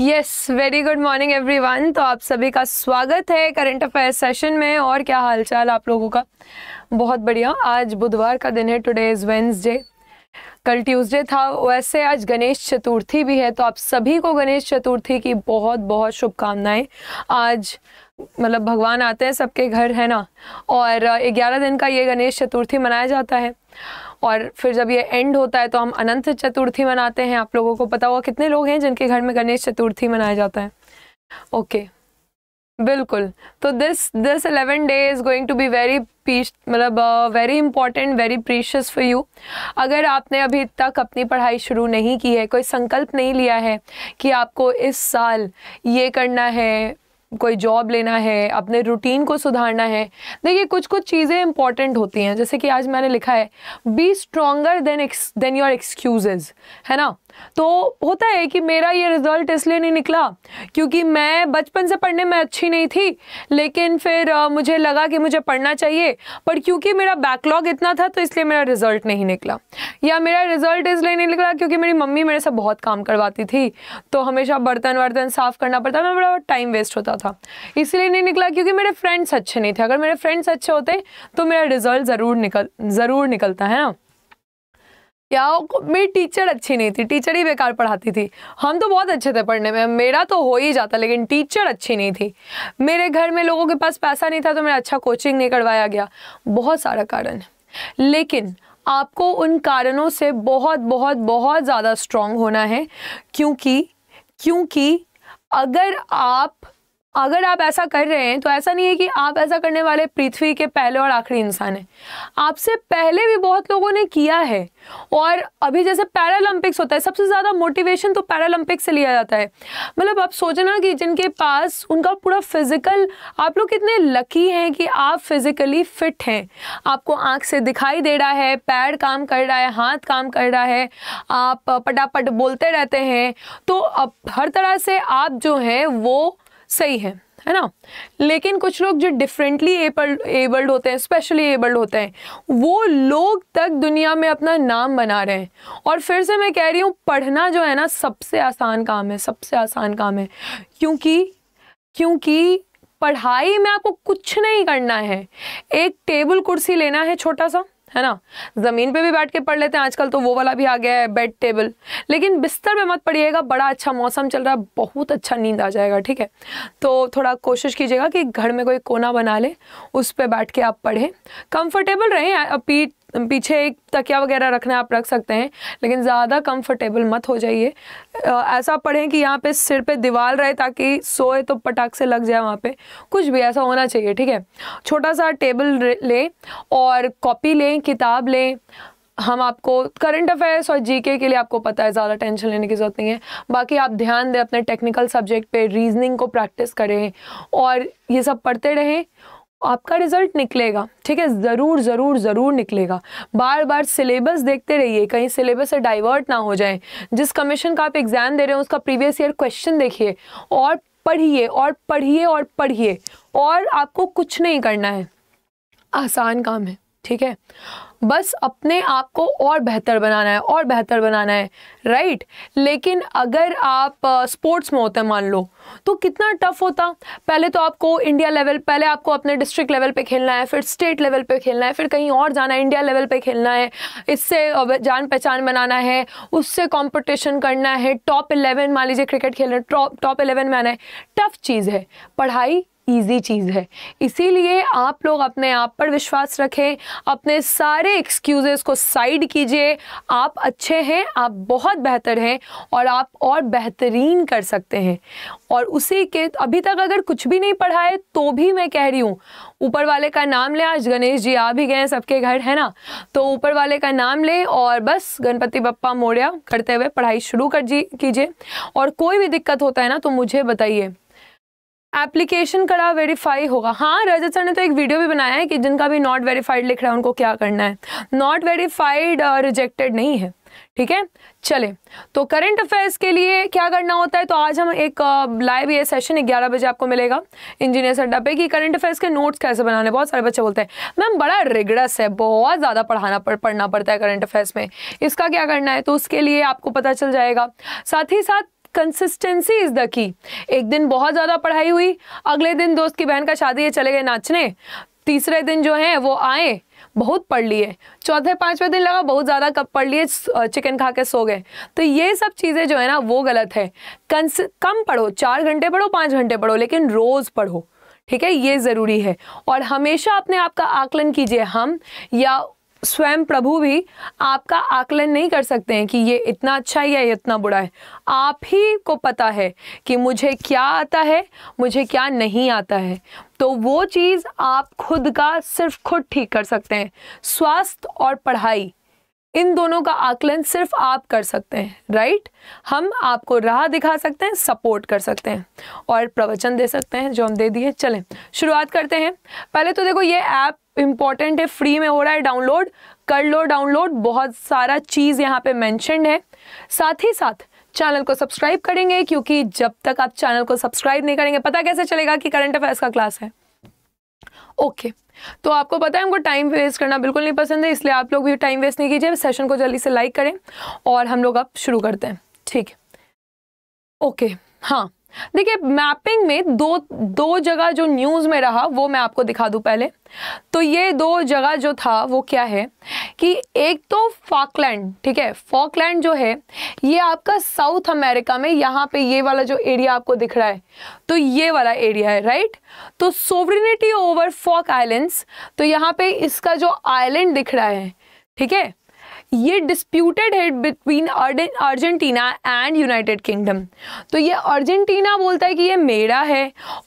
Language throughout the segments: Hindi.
Yes very good morning everyone तो आप सभी का स्वागत है करंट अफेयर सेशन में और क्या हालचाल आप लोगों का बहुत बढ़िया आज बुधवार का दिन है टुडे इज़ वेंसडे कल ट्यूसडे था वैसे आज गणेश चतुर्थी भी है तो आप सभी को गणेश चतुर्थी की बहुत बहुत शुभकामनाएं आज मतलब भगवान आते हैं सबके घर है ना और ग्यारह दिन का ये गणेश चतुर्थी मनाया जाता है और फिर जब ये एंड होता है तो हम अनंत चतुर्थी मनाते हैं आप लोगों को पता होगा कितने लोग हैं जिनके घर में गणेश चतुर्थी मनाया जाता है ओके okay. बिल्कुल तो this this eleven day is going to be very peace मतलब very important very precious for you अगर आपने अभी तक अपनी पढ़ाई शुरू नहीं की है कोई संकल्प नहीं लिया है कि आपको इस साल ये करना है कोई जॉब लेना है अपने रूटीन को सुधारना है देखिए कुछ कुछ चीज़ें इंपॉर्टेंट होती हैं जैसे कि आज मैंने लिखा है be stronger than than your excuses है ना तो होता है कि मेरा ये रिज़ल्ट इसलिए नहीं निकला क्योंकि मैं बचपन से पढ़ने में अच्छी नहीं थी लेकिन फिर मुझे लगा कि मुझे पढ़ना चाहिए पर क्योंकि मेरा बैकलॉग इतना था तो इसलिए मेरा रिज़ल्ट नहीं निकला या मेरा रिज़ल्ट इसलिए नहीं निकला क्योंकि मेरी मम्मी मेरे से बहुत काम करवाती थी तो हमेशा बर्तन वर्तन साफ़ करना पड़ता था बड़ा टाइम वेस्ट होता था इसलिए नहीं निकला क्योंकि मेरे फ्रेंड्स अच्छे नहीं थे अगर मेरे फ्रेंड्स अच्छे होते तो मेरा रिज़ल्ट ज़रूर निकल ज़रूर निकलता है ना क्या मेरी टीचर अच्छी नहीं थी टीचर ही बेकार पढ़ाती थी हम तो बहुत अच्छे थे पढ़ने में मेरा तो हो ही जाता लेकिन टीचर अच्छी नहीं थी मेरे घर में लोगों के पास पैसा नहीं था तो मेरा अच्छा कोचिंग नहीं करवाया गया बहुत सारा कारण है लेकिन आपको उन कारणों से बहुत बहुत बहुत ज़्यादा स्ट्रांग होना है क्योंकि क्योंकि अगर आप अगर आप ऐसा कर रहे हैं तो ऐसा नहीं है कि आप ऐसा करने वाले पृथ्वी के पहले और आखिरी इंसान हैं आपसे पहले भी बहुत लोगों ने किया है और अभी जैसे पैरालंपिक्स होता है सबसे ज़्यादा मोटिवेशन तो पैरालंपिक्स से लिया जाता है मतलब आप सोचना कि जिनके पास उनका पूरा फिज़िकल आप लोग कितने लकी हैं कि आप फिज़िकली फिट हैं आपको आँख से दिखाई दे रहा है पैर काम कर रहा है हाथ काम कर रहा है आप पटापट बोलते रहते हैं तो अब हर तरह से आप जो हैं वो सही है है ना लेकिन कुछ लोग जो डिफरेंटली एबल्ड एबल्ड होते हैं स्पेशली एबल्ड होते हैं वो लोग तक दुनिया में अपना नाम बना रहे हैं और फिर से मैं कह रही हूँ पढ़ना जो है ना सबसे आसान काम है सबसे आसान काम है क्योंकि क्योंकि पढ़ाई में आपको कुछ नहीं करना है एक टेबल कुर्सी लेना है छोटा सा है ना ज़मीन पे भी बैठ के पढ़ लेते हैं आजकल तो वो वाला भी आ गया है बेड टेबल लेकिन बिस्तर पे मत पड़िएगा बड़ा अच्छा मौसम चल रहा है बहुत अच्छा नींद आ जाएगा ठीक है तो थोड़ा कोशिश कीजिएगा कि घर में कोई कोना बना ले उस पर बैठ के आप पढ़ें कंफर्टेबल रहें पीठ पीछे एक तकिया वगैरह रखना आप रख सकते हैं लेकिन ज़्यादा कंफर्टेबल मत हो जाइए ऐसा पढ़ें कि यहाँ पे सिर पे दीवार रहे ताकि सोए तो पटाख से लग जाए वहाँ पे कुछ भी ऐसा होना चाहिए ठीक है छोटा सा टेबल लें और कॉपी लें किताब लें हम आपको करंट अफेयर्स और जीके के लिए आपको पता है ज़्यादा टेंशन लेने की ज़रूरत नहीं है बाकी आप ध्यान दें अपने टेक्निकल सब्जेक्ट पे रीजनिंग को प्रैक्टिस करें और ये सब पढ़ते रहें आपका रिजल्ट निकलेगा ठीक है ज़रूर ज़रूर ज़रूर निकलेगा बार बार सिलेबस देखते रहिए कहीं सिलेबस से डाइवर्ट ना हो जाए जिस कमीशन का आप एग्ज़ाम दे रहे हो उसका प्रीवियस ईयर क्वेश्चन देखिए और पढ़िए और पढ़िए और पढ़िए और आपको कुछ नहीं करना है आसान काम है ठीक है बस अपने आप को और बेहतर बनाना है और बेहतर बनाना है राइट लेकिन अगर आप स्पोर्ट्स में होते मान लो तो कितना टफ होता पहले तो आपको इंडिया लेवल पहले आपको अपने डिस्ट्रिक्ट लेवल पे खेलना है फिर स्टेट लेवल पे खेलना है फिर कहीं और जाना है इंडिया लेवल पे खेलना है इससे जान पहचान बनाना है उससे कॉम्पटिशन करना है टॉप इलेवन मान लीजिए क्रिकेट खेलना टॉप टॉप इलेवन में आना है टफ चीज़ है पढ़ाई ईजी चीज़ है इसीलिए आप लोग अपने आप पर विश्वास रखें अपने सारे एक्सक्यूज़ेस को साइड कीजिए आप अच्छे हैं आप बहुत बेहतर हैं और आप और बेहतरीन कर सकते हैं और उसी के अभी तक अगर कुछ भी नहीं पढ़ा है तो भी मैं कह रही हूँ ऊपर वाले का नाम ले आज गणेश जी आ भी गए हैं सबके घर है ना तो ऊपर वाले का नाम ले और बस गणपति बप्पा मोड़िया करते हुए पढ़ाई शुरू कर कीजिए और कोई भी दिक्कत होता है ना तो मुझे बताइए एप्लीकेशन करा वेरीफाई होगा हाँ रजत सर ने तो एक वीडियो भी बनाया है कि जिनका भी नॉट वेरीफाइड लिख रहा है उनको क्या करना है नॉट वेरीफाइड रिजेक्टेड नहीं है ठीक है चले तो करंट अफेयर्स के लिए क्या करना होता है तो आज हम एक लाइव uh, ये सेशन ग्यारह बजे आपको मिलेगा इंजीनियर अड्डा पे कि करंट अफेयर्स के नोट्स कैसे बनाने बहुत सारे बच्चे बोलते हैं मैम बड़ा रिगड़स है बहुत ज़्यादा पढ़ाना पड़ पढ़ना पड़ता है करंट अफेयर्स में इसका क्या करना है तो उसके लिए आपको पता चल जाएगा साथ ही साथ कंसिस्टेंसी इज़ द की एक दिन बहुत ज़्यादा पढ़ाई हुई अगले दिन दोस्त की बहन का शादी है चले गए नाचने तीसरे दिन जो हैं वो आए बहुत पढ़ लिए चौथे पांचवे दिन लगा बहुत ज़्यादा कब पढ़ लिए चिकन खा के सो गए तो ये सब चीज़ें जो है ना वो गलत है कंस कम पढ़ो चार घंटे पढ़ो पाँच घंटे पढ़ो लेकिन रोज़ पढ़ो ठीक है ये ज़रूरी है और हमेशा अपने आप का आकलन कीजिए हम या स्वयं प्रभु भी आपका आकलन नहीं कर सकते हैं कि ये इतना अच्छा है या इतना बुरा है आप ही को पता है कि मुझे क्या आता है मुझे क्या नहीं आता है तो वो चीज़ आप खुद का सिर्फ खुद ठीक कर सकते हैं स्वास्थ्य और पढ़ाई इन दोनों का आकलन सिर्फ आप कर सकते हैं राइट हम आपको राह दिखा सकते हैं सपोर्ट कर सकते हैं और प्रवचन दे सकते हैं जो हम दे दिए चलें शुरुआत करते हैं पहले तो देखो ये ऐप इम्पॉर्टेंट है फ्री में हो रहा है डाउनलोड कर लो डाउनलोड बहुत सारा चीज़ यहाँ पे मैंशनड है साथ ही साथ चैनल को सब्सक्राइब करेंगे क्योंकि जब तक आप चैनल को सब्सक्राइब नहीं करेंगे पता कैसे चलेगा कि करंट अफेयर्स का क्लास है ओके okay. तो आपको पता है हमको टाइम वेस्ट करना बिल्कुल नहीं पसंद है इसलिए आप लोग भी टाइम वेस्ट नहीं कीजिए सेशन को जल्दी से लाइक करें और हम लोग अब शुरू करते हैं ठीक ओके हाँ देखिए मैपिंग में दो दो जगह जो न्यूज़ में रहा वो मैं आपको दिखा दूँ पहले तो ये दो जगह जो था वो क्या है कि एक तो फॉकलैंड ठीक है फॉकलैंड जो है ये आपका साउथ अमेरिका में यहाँ पे ये वाला जो एरिया आपको दिख रहा है तो ये वाला एरिया है राइट तो सोवरिनिटी ओवर फॉक आइलैंड्स तो यहाँ पे इसका जो आइलैंड दिख रहा है ठीक है ये डिस्प्यूटेड है between Argentina and United Kingdom तो ये अर्जेंटीना बोलता है कि ये मेरा है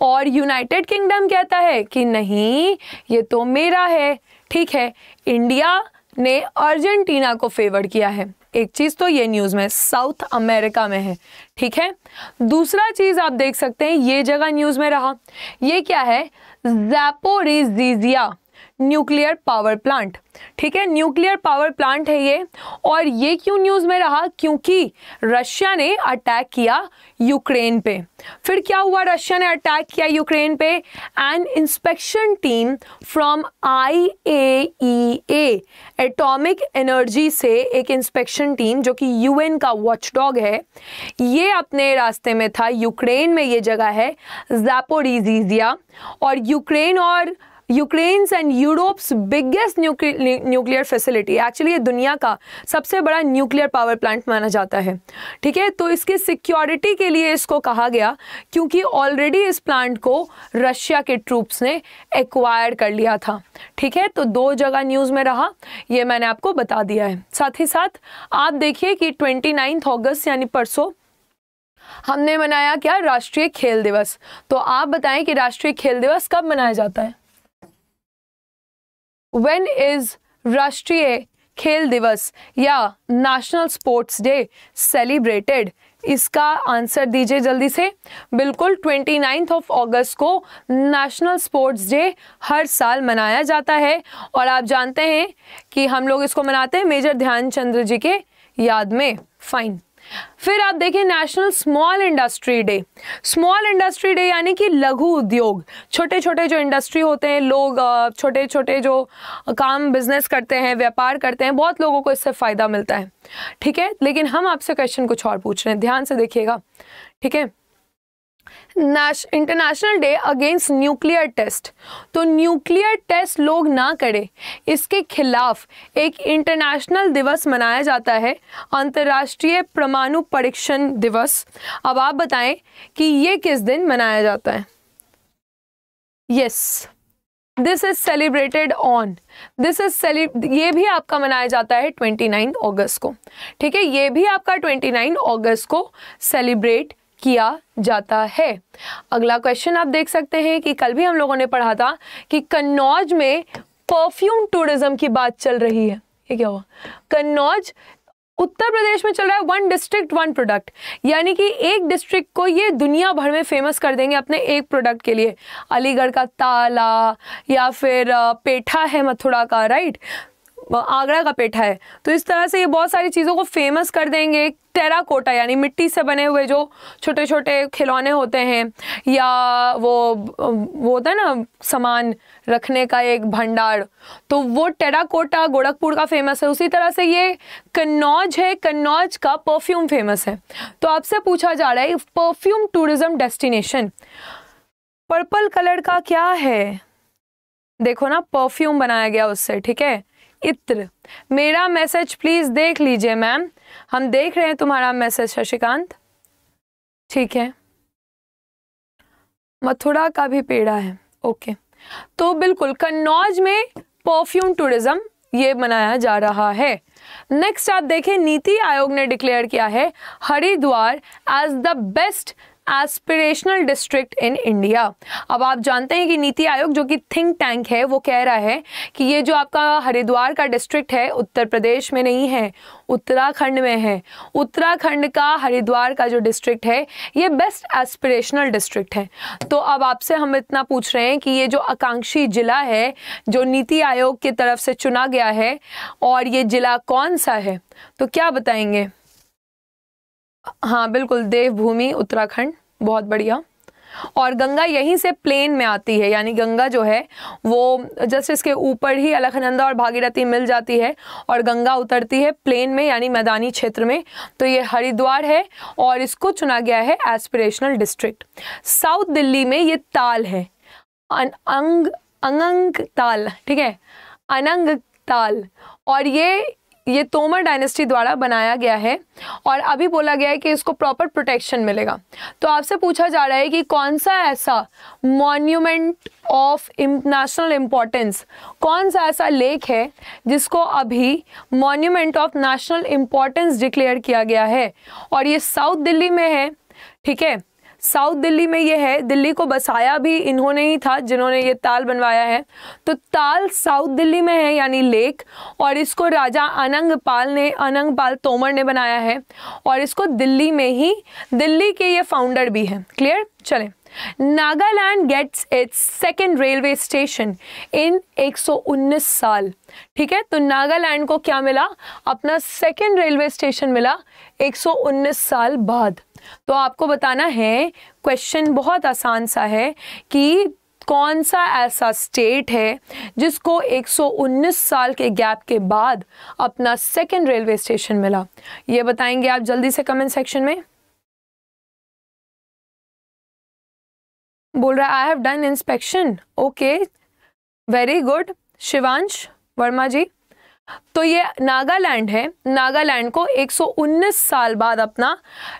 और यूनाइटेड किंगडम कहता है कि नहीं ये तो मेरा है ठीक है इंडिया ने अर्जेंटीना को फेवर किया है एक चीज़ तो ये न्यूज़ में साउथ अमेरिका में है ठीक है दूसरा चीज़ आप देख सकते हैं ये जगह न्यूज़ में रहा ये क्या है जैपोरिजिया न्यूक्लियर पावर प्लांट ठीक है न्यूक्लियर पावर प्लांट है ये और ये क्यों न्यूज़ में रहा क्योंकि रशिया ने अटैक किया यूक्रेन पे फिर क्या हुआ रशिया ने अटैक किया यूक्रेन पे and inspection team from I A E atomic energy से एक इंस्पेक्शन टीम जो कि यूएन का वॉचडॉग है ये अपने रास्ते में था यूक्रेन में ये जगह है जैपोरीजीजिया और यूक्रेन और Ukraine and Europe's biggest nuclear facility actually ये दुनिया का सबसे बड़ा न्यूक्लियर पावर प्लांट माना जाता है ठीक है तो इसकी सिक्योरिटी के लिए इसको कहा गया क्योंकि ऑलरेडी इस प्लांट को रशिया के ट्रूप्स ने एक्वायर कर लिया था ठीक है तो दो जगह न्यूज़ में रहा ये मैंने आपको बता दिया है साथ ही साथ आप देखिए कि ट्वेंटी अगस्त यानी परसों हमने मनाया क्या राष्ट्रीय खेल दिवस तो आप बताएं कि राष्ट्रीय खेल दिवस कब मनाया जाता है वेन इज़ राष्ट्रीय खेल दिवस या नेशनल स्पोर्ट्स डे सेलिब्रेटेड इसका आंसर दीजिए जल्दी से बिल्कुल ट्वेंटी नाइन्थ ऑफ ऑगस्ट को नेशनल स्पोर्ट्स डे हर साल मनाया जाता है और आप जानते हैं कि हम लोग इसको मनाते हैं मेजर ध्यानचंद्र जी के याद में फाइन फिर आप देखें national small industry day small industry day यानी कि लघु उद्योग छोटे छोटे जो इंडस्ट्री होते हैं लोग छोटे छोटे जो काम बिजनेस करते हैं व्यापार करते हैं बहुत लोगों को इससे फ़ायदा मिलता है ठीक है लेकिन हम आपसे क्वेश्चन कुछ और पूछ रहे हैं ध्यान से देखिएगा ठीक है international day against nuclear test तो न्यूक्लियर टेस्ट लोग ना करें इसके खिलाफ एक इंटरनेशनल दिवस मनाया जाता है अंतर्राष्ट्रीय परमाणु परीक्षण दिवस अब आप बताएं कि ये किस दिन मनाया जाता है yes this is celebrated on this is सेलि ये भी आपका मनाया जाता है ट्वेंटी नाइन्थ ऑगस्ट को ठीक है ये भी आपका ट्वेंटी नाइन ऑगस्ट को सेलिब्रेट किया जाता है अगला क्वेश्चन आप देख सकते हैं कि कल भी हम लोगों ने पढ़ा था कि कन्नौज में परफ्यूम टूरिज्म की बात चल रही है ये क्या हुआ कन्नौज उत्तर प्रदेश में चल रहा है वन डिस्ट्रिक्ट वन प्रोडक्ट यानी कि एक डिस्ट्रिक्ट को ये दुनिया भर में फेमस कर देंगे अपने एक प्रोडक्ट के लिए अलीगढ़ का ताला या फिर पेठा है मथुरा का राइट आगरा का पेठा है तो इस तरह से ये बहुत सारी चीज़ों को फेमस कर देंगे टेराकोटा यानी मिट्टी से बने हुए जो छोटे छोटे खिलौने होते हैं या वो वो होता है ना सामान रखने का एक भंडार तो वो टेराकोटा गोरखपुर का फेमस है उसी तरह से ये कन्नौज है कन्नौज का परफ्यूम फेमस है तो आपसे पूछा जा रहा है perfume tourism destination purple colour का क्या है देखो ना परफ्यूम बनाया गया उससे ठीक है इत्र मेरा मैसेज प्लीज़ देख लीजिए मैम हम देख रहे हैं तुम्हारा मैसेज शशिकांत ठीक है मथुरा का भी पेड़ा है ओके तो बिल्कुल कन्नौज में परफ्यूम टूरिज्म ये मनाया जा रहा है नेक्स्ट आप देखें नीति आयोग ने डिक्लेयर किया है Haridwar as the best aspirational district in India अब आप जानते हैं कि नीति आयोग जो कि थिंक टैंक है वो कह रहा है कि ये जो आपका हरिद्वार का डिस्ट्रिक्ट है उत्तर प्रदेश में नहीं है उत्तराखंड में है उत्तराखंड का हरिद्वार का जो डिस्ट्रिक्ट है ये बेस्ट एस्पिरेशनल डिस्ट्रिक्ट है तो अब आपसे हम इतना पूछ रहे हैं कि ये जो आकांक्षी जिला है जो नीति आयोग की तरफ से चुना गया है और ये जिला कौन सा है तो क्या बताएंगे हाँ बिल्कुल देवभूमि उत्तराखंड बहुत बढ़िया और गंगा यहीं से प्लेन में आती है यानी गंगा जो है वो जस्ट इसके ऊपर ही अलखनंदा और भागीरथी मिल जाती है और गंगा उतरती है प्लेन में यानी मैदानी क्षेत्र में तो ये हरिद्वार है और इसको चुना गया है एस्पिरेशनल डिस्ट्रिक्ट साउथ दिल्ली में ये ताल है अन, अंग ताल ठीक है अनंग ताल और ये ये तोमर डायनेस्टी द्वारा बनाया गया है और अभी बोला गया है कि इसको प्रॉपर प्रोटेक्शन मिलेगा तो आपसे पूछा जा रहा है कि कौन सा ऐसा मॉन्यूमेंट ऑफ नेशनल इम्पोर्टेंस कौन सा ऐसा लेक है जिसको अभी monument of national importance declare किया गया है और ये साउथ दिल्ली में है ठीक है साउथ दिल्ली में ये है दिल्ली को बसाया भी इन्होंने ही था जिन्होंने ये ताल बनवाया है तो ताल साउथ दिल्ली में है यानी लेक और इसको राजा अनंग पाल ने अनंग पाल तोमर ने बनाया है और इसको दिल्ली में ही दिल्ली के ये फाउंडर भी हैं क्लियर चले Nagaland gets its second railway station in 119 साल ठीक है तो नागालैंड को क्या मिला अपना सेकेंड रेलवे स्टेशन मिला 119 साल बाद तो आपको बताना है क्वेश्चन बहुत आसान सा है कि कौन सा ऐसा स्टेट है जिसको 119 साल के गैप के बाद अपना सेकेंड रेलवे स्टेशन मिला ये बताएंगे आप जल्दी से कमेंट सेक्शन में बोल रहा है I have done inspection okay very good Shivansh Verma ji तो ये नागालैंड है नागालैंड को 119 साल बाद अपना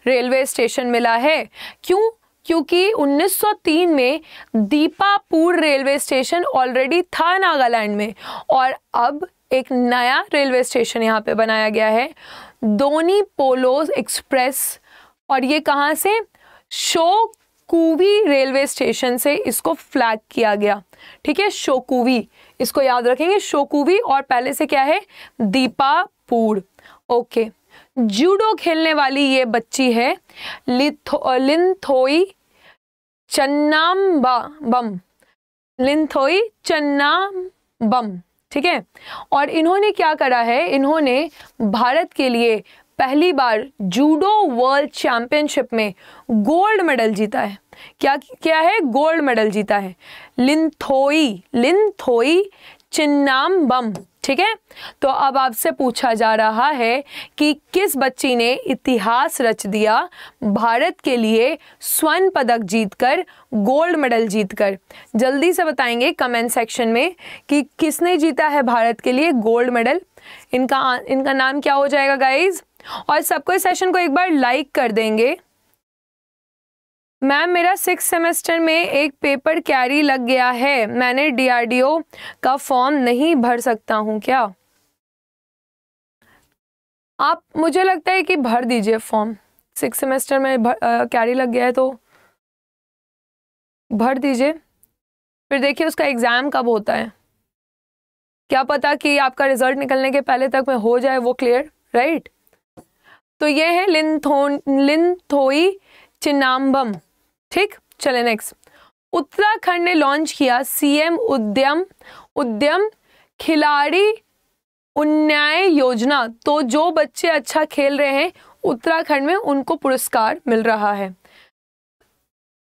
रेलवे स्टेशन मिला है क्यों क्योंकि 1903 में दीपापुर रेलवे स्टेशन ऑलरेडी था नागालैंड में और अब एक नया रेलवे स्टेशन यहाँ पे बनाया गया है दोनी पोलोज एक्सप्रेस और ये कहाँ से शोकुवी रेलवे स्टेशन से इसको फ्लैग किया गया ठीक है शोकुवी इसको याद रखेंगे शोकुवी और पहले से क्या है दीपापुर ओके जूडो खेलने वाली ये बच्ची है लिथो लिंथोई चन्नाम बम लिंथोई बम ठीक है और इन्होंने क्या करा है इन्होंने भारत के लिए पहली बार जूडो वर्ल्ड चैंपियनशिप में गोल्ड मेडल जीता है क्या क्या है गोल्ड मेडल जीता है लिंथोई लिंथोई चिन्नाम बम ठीक है तो अब आपसे पूछा जा रहा है कि किस बच्ची ने इतिहास रच दिया भारत के लिए स्वर्ण पदक जीतकर गोल्ड मेडल जीतकर जल्दी से बताएंगे कमेंट सेक्शन में कि किसने जीता है भारत के लिए गोल्ड मेडल इनका इनका नाम क्या हो जाएगा गाइज और सबको इस सेशन को एक बार लाइक कर देंगे मैम मेरा सिक्स सेमेस्टर में एक पेपर कैरी लग गया है मैंने डीआरडीओ का फॉर्म नहीं भर सकता हूँ क्या आप मुझे लगता है कि भर दीजिए फॉर्म सिक्स सेमेस्टर में भर, आ, कैरी लग गया है तो भर दीजिए फिर देखिए उसका एग्ज़ाम कब होता है क्या पता कि आपका रिजल्ट निकलने के पहले तक में हो जाए वो क्लियर राइट तो ये है लिनथो लिनथोई चिन्नाम्बम ठीक चले नेक्स्ट उत्तराखंड ने लॉन्च किया सीएम उद्यम उद्यम खिलाड़ी उन्याय योजना तो जो बच्चे अच्छा खेल रहे हैं उत्तराखंड में उनको पुरस्कार मिल रहा है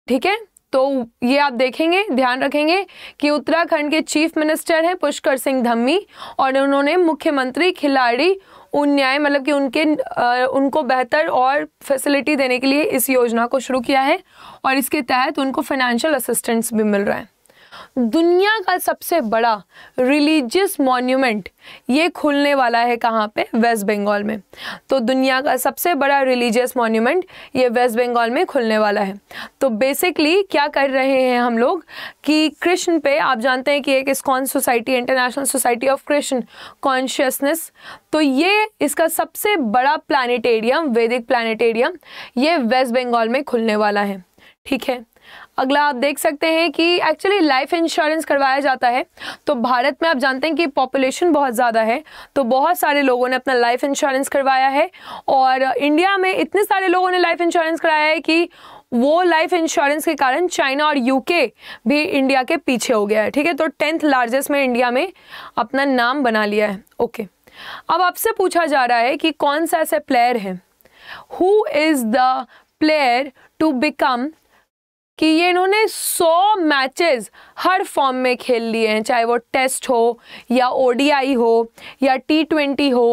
ठीक है तो ये आप देखेंगे ध्यान रखेंगे कि उत्तराखंड के चीफ मिनिस्टर हैं पुष्कर सिंह धम्मी और उन्होंने मुख्यमंत्री खिलाड़ी उन न्याय मतलब कि उनके आ, उनको बेहतर और फैसिलिटी देने के लिए इस योजना को शुरू किया है और इसके तहत उनको फाइनेंशियल असिस्टेंस भी मिल रहा है दुनिया का सबसे बड़ा रिलीजियस मॉन्यूमेंट ये खुलने वाला है कहाँ पे वेस्ट बंगाल में तो दुनिया का सबसे बड़ा रिलीजियस मॉन्यूमेंट ये वेस्ट बंगाल में खुलने वाला है तो बेसिकली क्या कर रहे हैं हम लोग कि कृष्ण पे आप जानते हैं कि एक ISKCON society international society of Krishna consciousness तो ये इसका सबसे बड़ा प्लानिटेरियम वैदिक प्लानिटेरियम ये वेस्ट बंगाल में खुलने वाला है ठीक है अगला आप देख सकते हैं कि एक्चुअली लाइफ इंश्योरेंस करवाया जाता है तो भारत में आप जानते हैं कि पॉपुलेशन बहुत ज़्यादा है तो बहुत सारे लोगों ने अपना लाइफ इंश्योरेंस करवाया है और इंडिया में इतने सारे लोगों ने लाइफ इंश्योरेंस कराया है कि वो लाइफ इंश्योरेंस के कारण चाइना और यूके भी इंडिया के पीछे हो गया है ठीक है तो टेंथ लार्जेस्ट में इंडिया में अपना नाम बना लिया है ओके अब आपसे पूछा जा रहा है कि कौन सा ऐसे प्लेयर है who is the player to become कि ये इन्होंने 100 मैचेस हर फॉर्म में खेल लिए हैं चाहे वो टेस्ट हो या ओडीआई हो या टी ट्वेंटी हो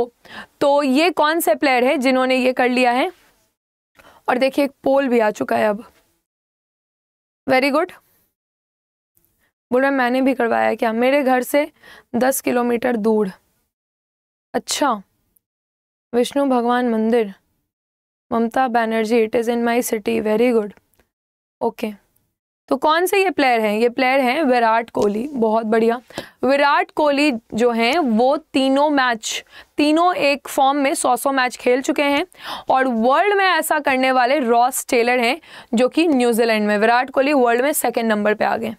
तो ये कौन से प्लेयर हैं जिन्होंने ये कर लिया है और देखिए एक पोल भी आ चुका है अब वेरी गुड बोल मैंने भी करवाया क्या मेरे घर से दस किलोमीटर दूर अच्छा विष्णु भगवान मंदिर Mamata Banerjee it is in my city very good okay तो कौन से ये प्लेयर हैं ये प्लेयर हैं विराट कोहली बहुत बढ़िया विराट कोहली जो हैं वो तीनों मैच तीनों एक फॉर्म में सौ सौ मैच खेल चुके हैं और वर्ल्ड में ऐसा करने वाले रॉस टेलर हैं जो कि न्यूजीलैंड में विराट कोहली वर्ल्ड में सेकेंड नंबर पे आ गए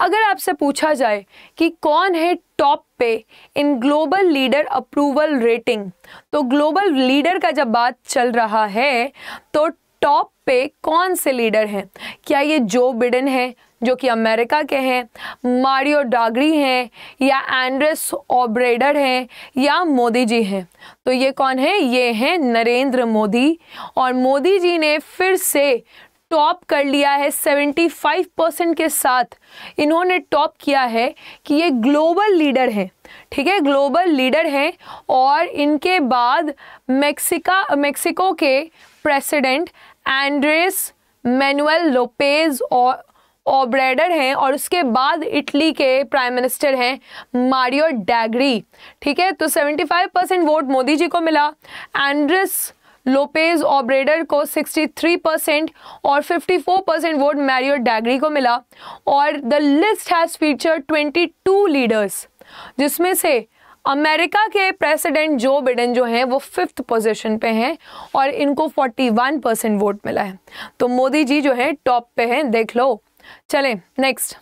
अगर आपसे पूछा जाए कि कौन है टॉप पे in global leader approval rating तो ग्लोबल लीडर का जब बात चल रहा है तो टॉप पे कौन से लीडर हैं क्या ये जो बिडेन है जो कि अमेरिका के हैं मारियो डागरी हैं या एंड्रेस ओब्रेडर हैं या मोदी जी हैं तो ये कौन है ये हैं नरेंद्र मोदी और मोदी जी ने फिर से टॉप कर लिया है 75 परसेंट के साथ इन्होंने टॉप किया है कि ये ग्लोबल लीडर हैं ठीक है ग्लोबल लीडर हैं और इनके बाद मेक्सिका मेक्सिको के प्रेसिडेंट एंड्रेस मैनुअल लोपेज और ओब्रेडर हैं और उसके बाद इटली के प्राइम मिनिस्टर हैं मारियो डैगरी ठीक है तो 75 परसेंट वोट मोदी जी को मिला एंड्रेस लोपेज ऑब्रेडर को 63 परसेंट और 54 परसेंट वोट मैरियो डैगरी को मिला और the list has feature 22 leaders जिसमें से अमेरिका के प्रेसिडेंट जो बिडेन जो हैं वो फिफ्थ पोजीशन पे हैं और इनको 41 परसेंट वोट मिला है तो मोदी जी जो है टॉप पे हैं देख लो चले next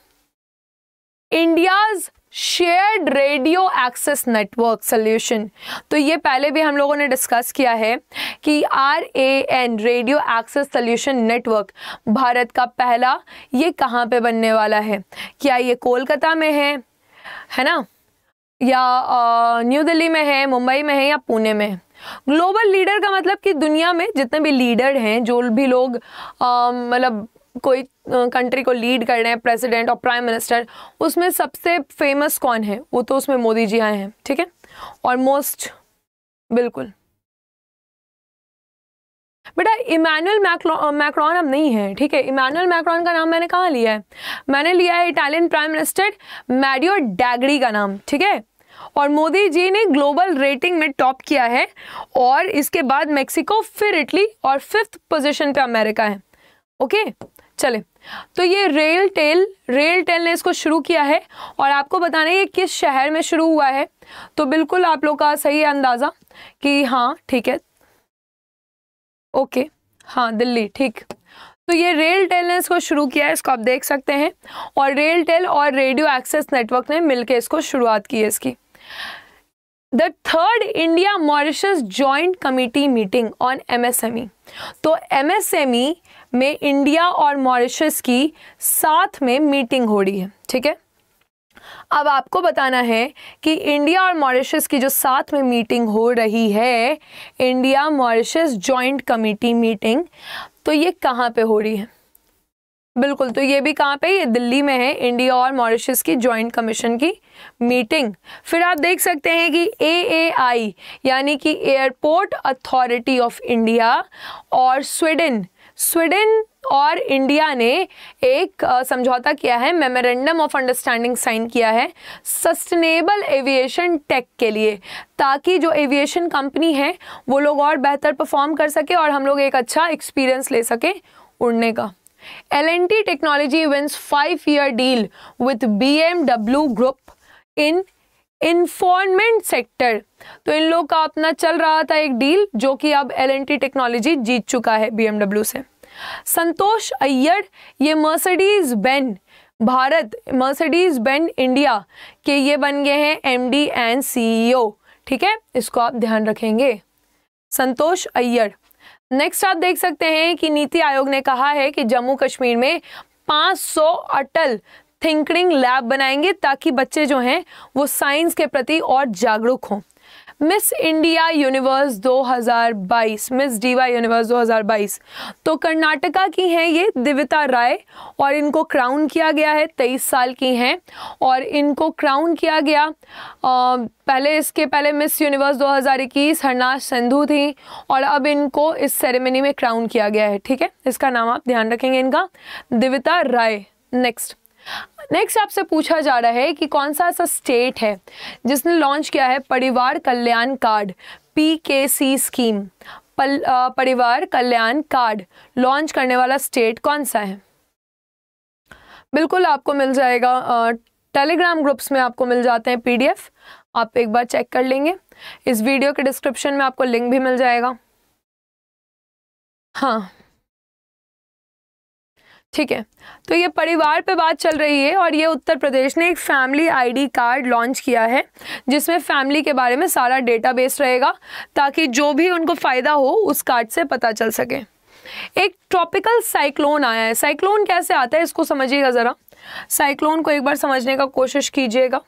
India's shared radio access network solution तो ये पहले भी हम लोगों ने डिस्कस किया है कि R A N radio access solution network Bharat का पहला ये कहाँ पे बनने वाला है क्या ये कोलकाता में है है ना या न्यू दिल्ली में है मुंबई में है या पुणे में है ग्लोबल लीडर का मतलब कि दुनिया में जितने भी लीडर हैं जो भी लोग मतलब कोई कंट्री को लीड कर रहे हैं प्रेसिडेंट और प्राइम मिनिस्टर उसमें सबसे फेमस कौन है वो तो उसमें मोदी जी आए हैं ठीक है और मोस्ट बिल्कुल बेटा इमानुअल मैक्रॉन अब नहीं है ठीक है इमानुअल मैक्रॉन का नाम मैंने कहाँ लिया है मैंने लिया है Italian prime minister Mario Draghi का नाम ठीक है और मोदी जी ने ग्लोबल रेटिंग में टॉप किया है और इसके बाद मेक्सिको फिर इटली और फिफ्थ पोजीशन पे अमेरिका है ओके चले तो ये रेल टेल रेल टेल ने इसको शुरू किया है और आपको बताना है ये किस शहर में शुरू हुआ है तो बिल्कुल आप लोग का सही अंदाज़ा कि हाँ ठीक है ओके हाँ दिल्ली ठीक तो ये रेल टेल ने इसको शुरू किया है इसको आप देख सकते हैं और रेल टेल और रेडियो एक्सेस नेटवर्क ने मिलकर इसको शुरुआत की है इसकी the third India Mauritius joint committee meeting on MSME तो एमएसएमई में इंडिया और मॉरिशस की साथ में मीटिंग हो रही है ठीक है अब आपको बताना है कि इंडिया और मॉरिशस की जो साथ में मीटिंग हो रही है India Mauritius joint committee meeting तो ये कहाँ पे हो रही है बिल्कुल तो ये भी कहाँ पे ये दिल्ली में है इंडिया और मॉरिशस की जॉइंट कमीशन की मीटिंग फिर आप देख सकते हैं कि ए आई यानी कि एयरपोर्ट अथॉरिटी ऑफ इंडिया और स्वीडन स्वीडन और इंडिया ने एक समझौता किया है मेमोरेंडम ऑफ अंडरस्टैंडिंग साइन किया है सस्टेनेबल एविएशन टेक के लिए ताकि जो एविएशन कंपनी है वो लोग और बेहतर परफॉर्म कर सके और हम लोग एक अच्छा एक्सपीरियंस ले सकें उड़ने का L N T technology events five year deal with B M W group in infotainment sector तो इन लोग का अपना चल रहा था एक डील जो कि अब एल टेक्नोलॉजी जीत चुका है बी से संतोष अय्यर ये Mercedes Benz Bharat Mercedes Benz India के ये बन गए हैं एमडी एंड सीईओ ठीक है इसको आप ध्यान रखेंगे संतोष अय्यर नेक्स्ट आप देख सकते हैं कि नीति आयोग ने कहा है कि जम्मू कश्मीर में 500 अटल थिंकिंग लैब बनाएंगे ताकि बच्चे जो हैं वो साइंस के प्रति और जागरूक हों Miss India Universe 2022 Miss Diva Universe 2022 तो कर्नाटका की हैं ये दिविता राय और इनको क्राउन किया गया है 23 साल की हैं और इनको क्राउन किया गया आ, पहले इसके पहले मिस यूनिवर्स 2021 हरनाज संधु थी और अब इनको इस सेरेमनी में क्राउन किया गया है ठीक है इसका नाम आप ध्यान रखेंगे इनका दिविता राय नेक्स्ट नेक्स्ट आपसे पूछा जा रहा है कि कौन सा ऐसा स्टेट है जिसने लॉन्च किया है परिवार कल्याण कार्ड पी के सी स्कीम पल, आ, परिवार कल्याण कार्ड लॉन्च करने वाला स्टेट कौन सा है बिल्कुल आपको मिल जाएगा टेलीग्राम ग्रुप्स में आपको मिल जाते हैं पीडीएफ आप एक बार चेक कर लेंगे इस वीडियो के डिस्क्रिप्शन में आपको लिंक भी मिल जाएगा हाँ ठीक है तो ये परिवार पे बात चल रही है और ये उत्तर प्रदेश ने एक फैमिली आईडी कार्ड लॉन्च किया है जिसमें फैमिली के बारे में सारा डेटाबेस रहेगा ताकि जो भी उनको फ़ायदा हो उस कार्ड से पता चल सके एक ट्रॉपिकल साइक्लोन आया है साइक्लोन कैसे आता है इसको समझिएगा ज़रा साइक्लोन को एक बार समझने का कोशिश कीजिएगा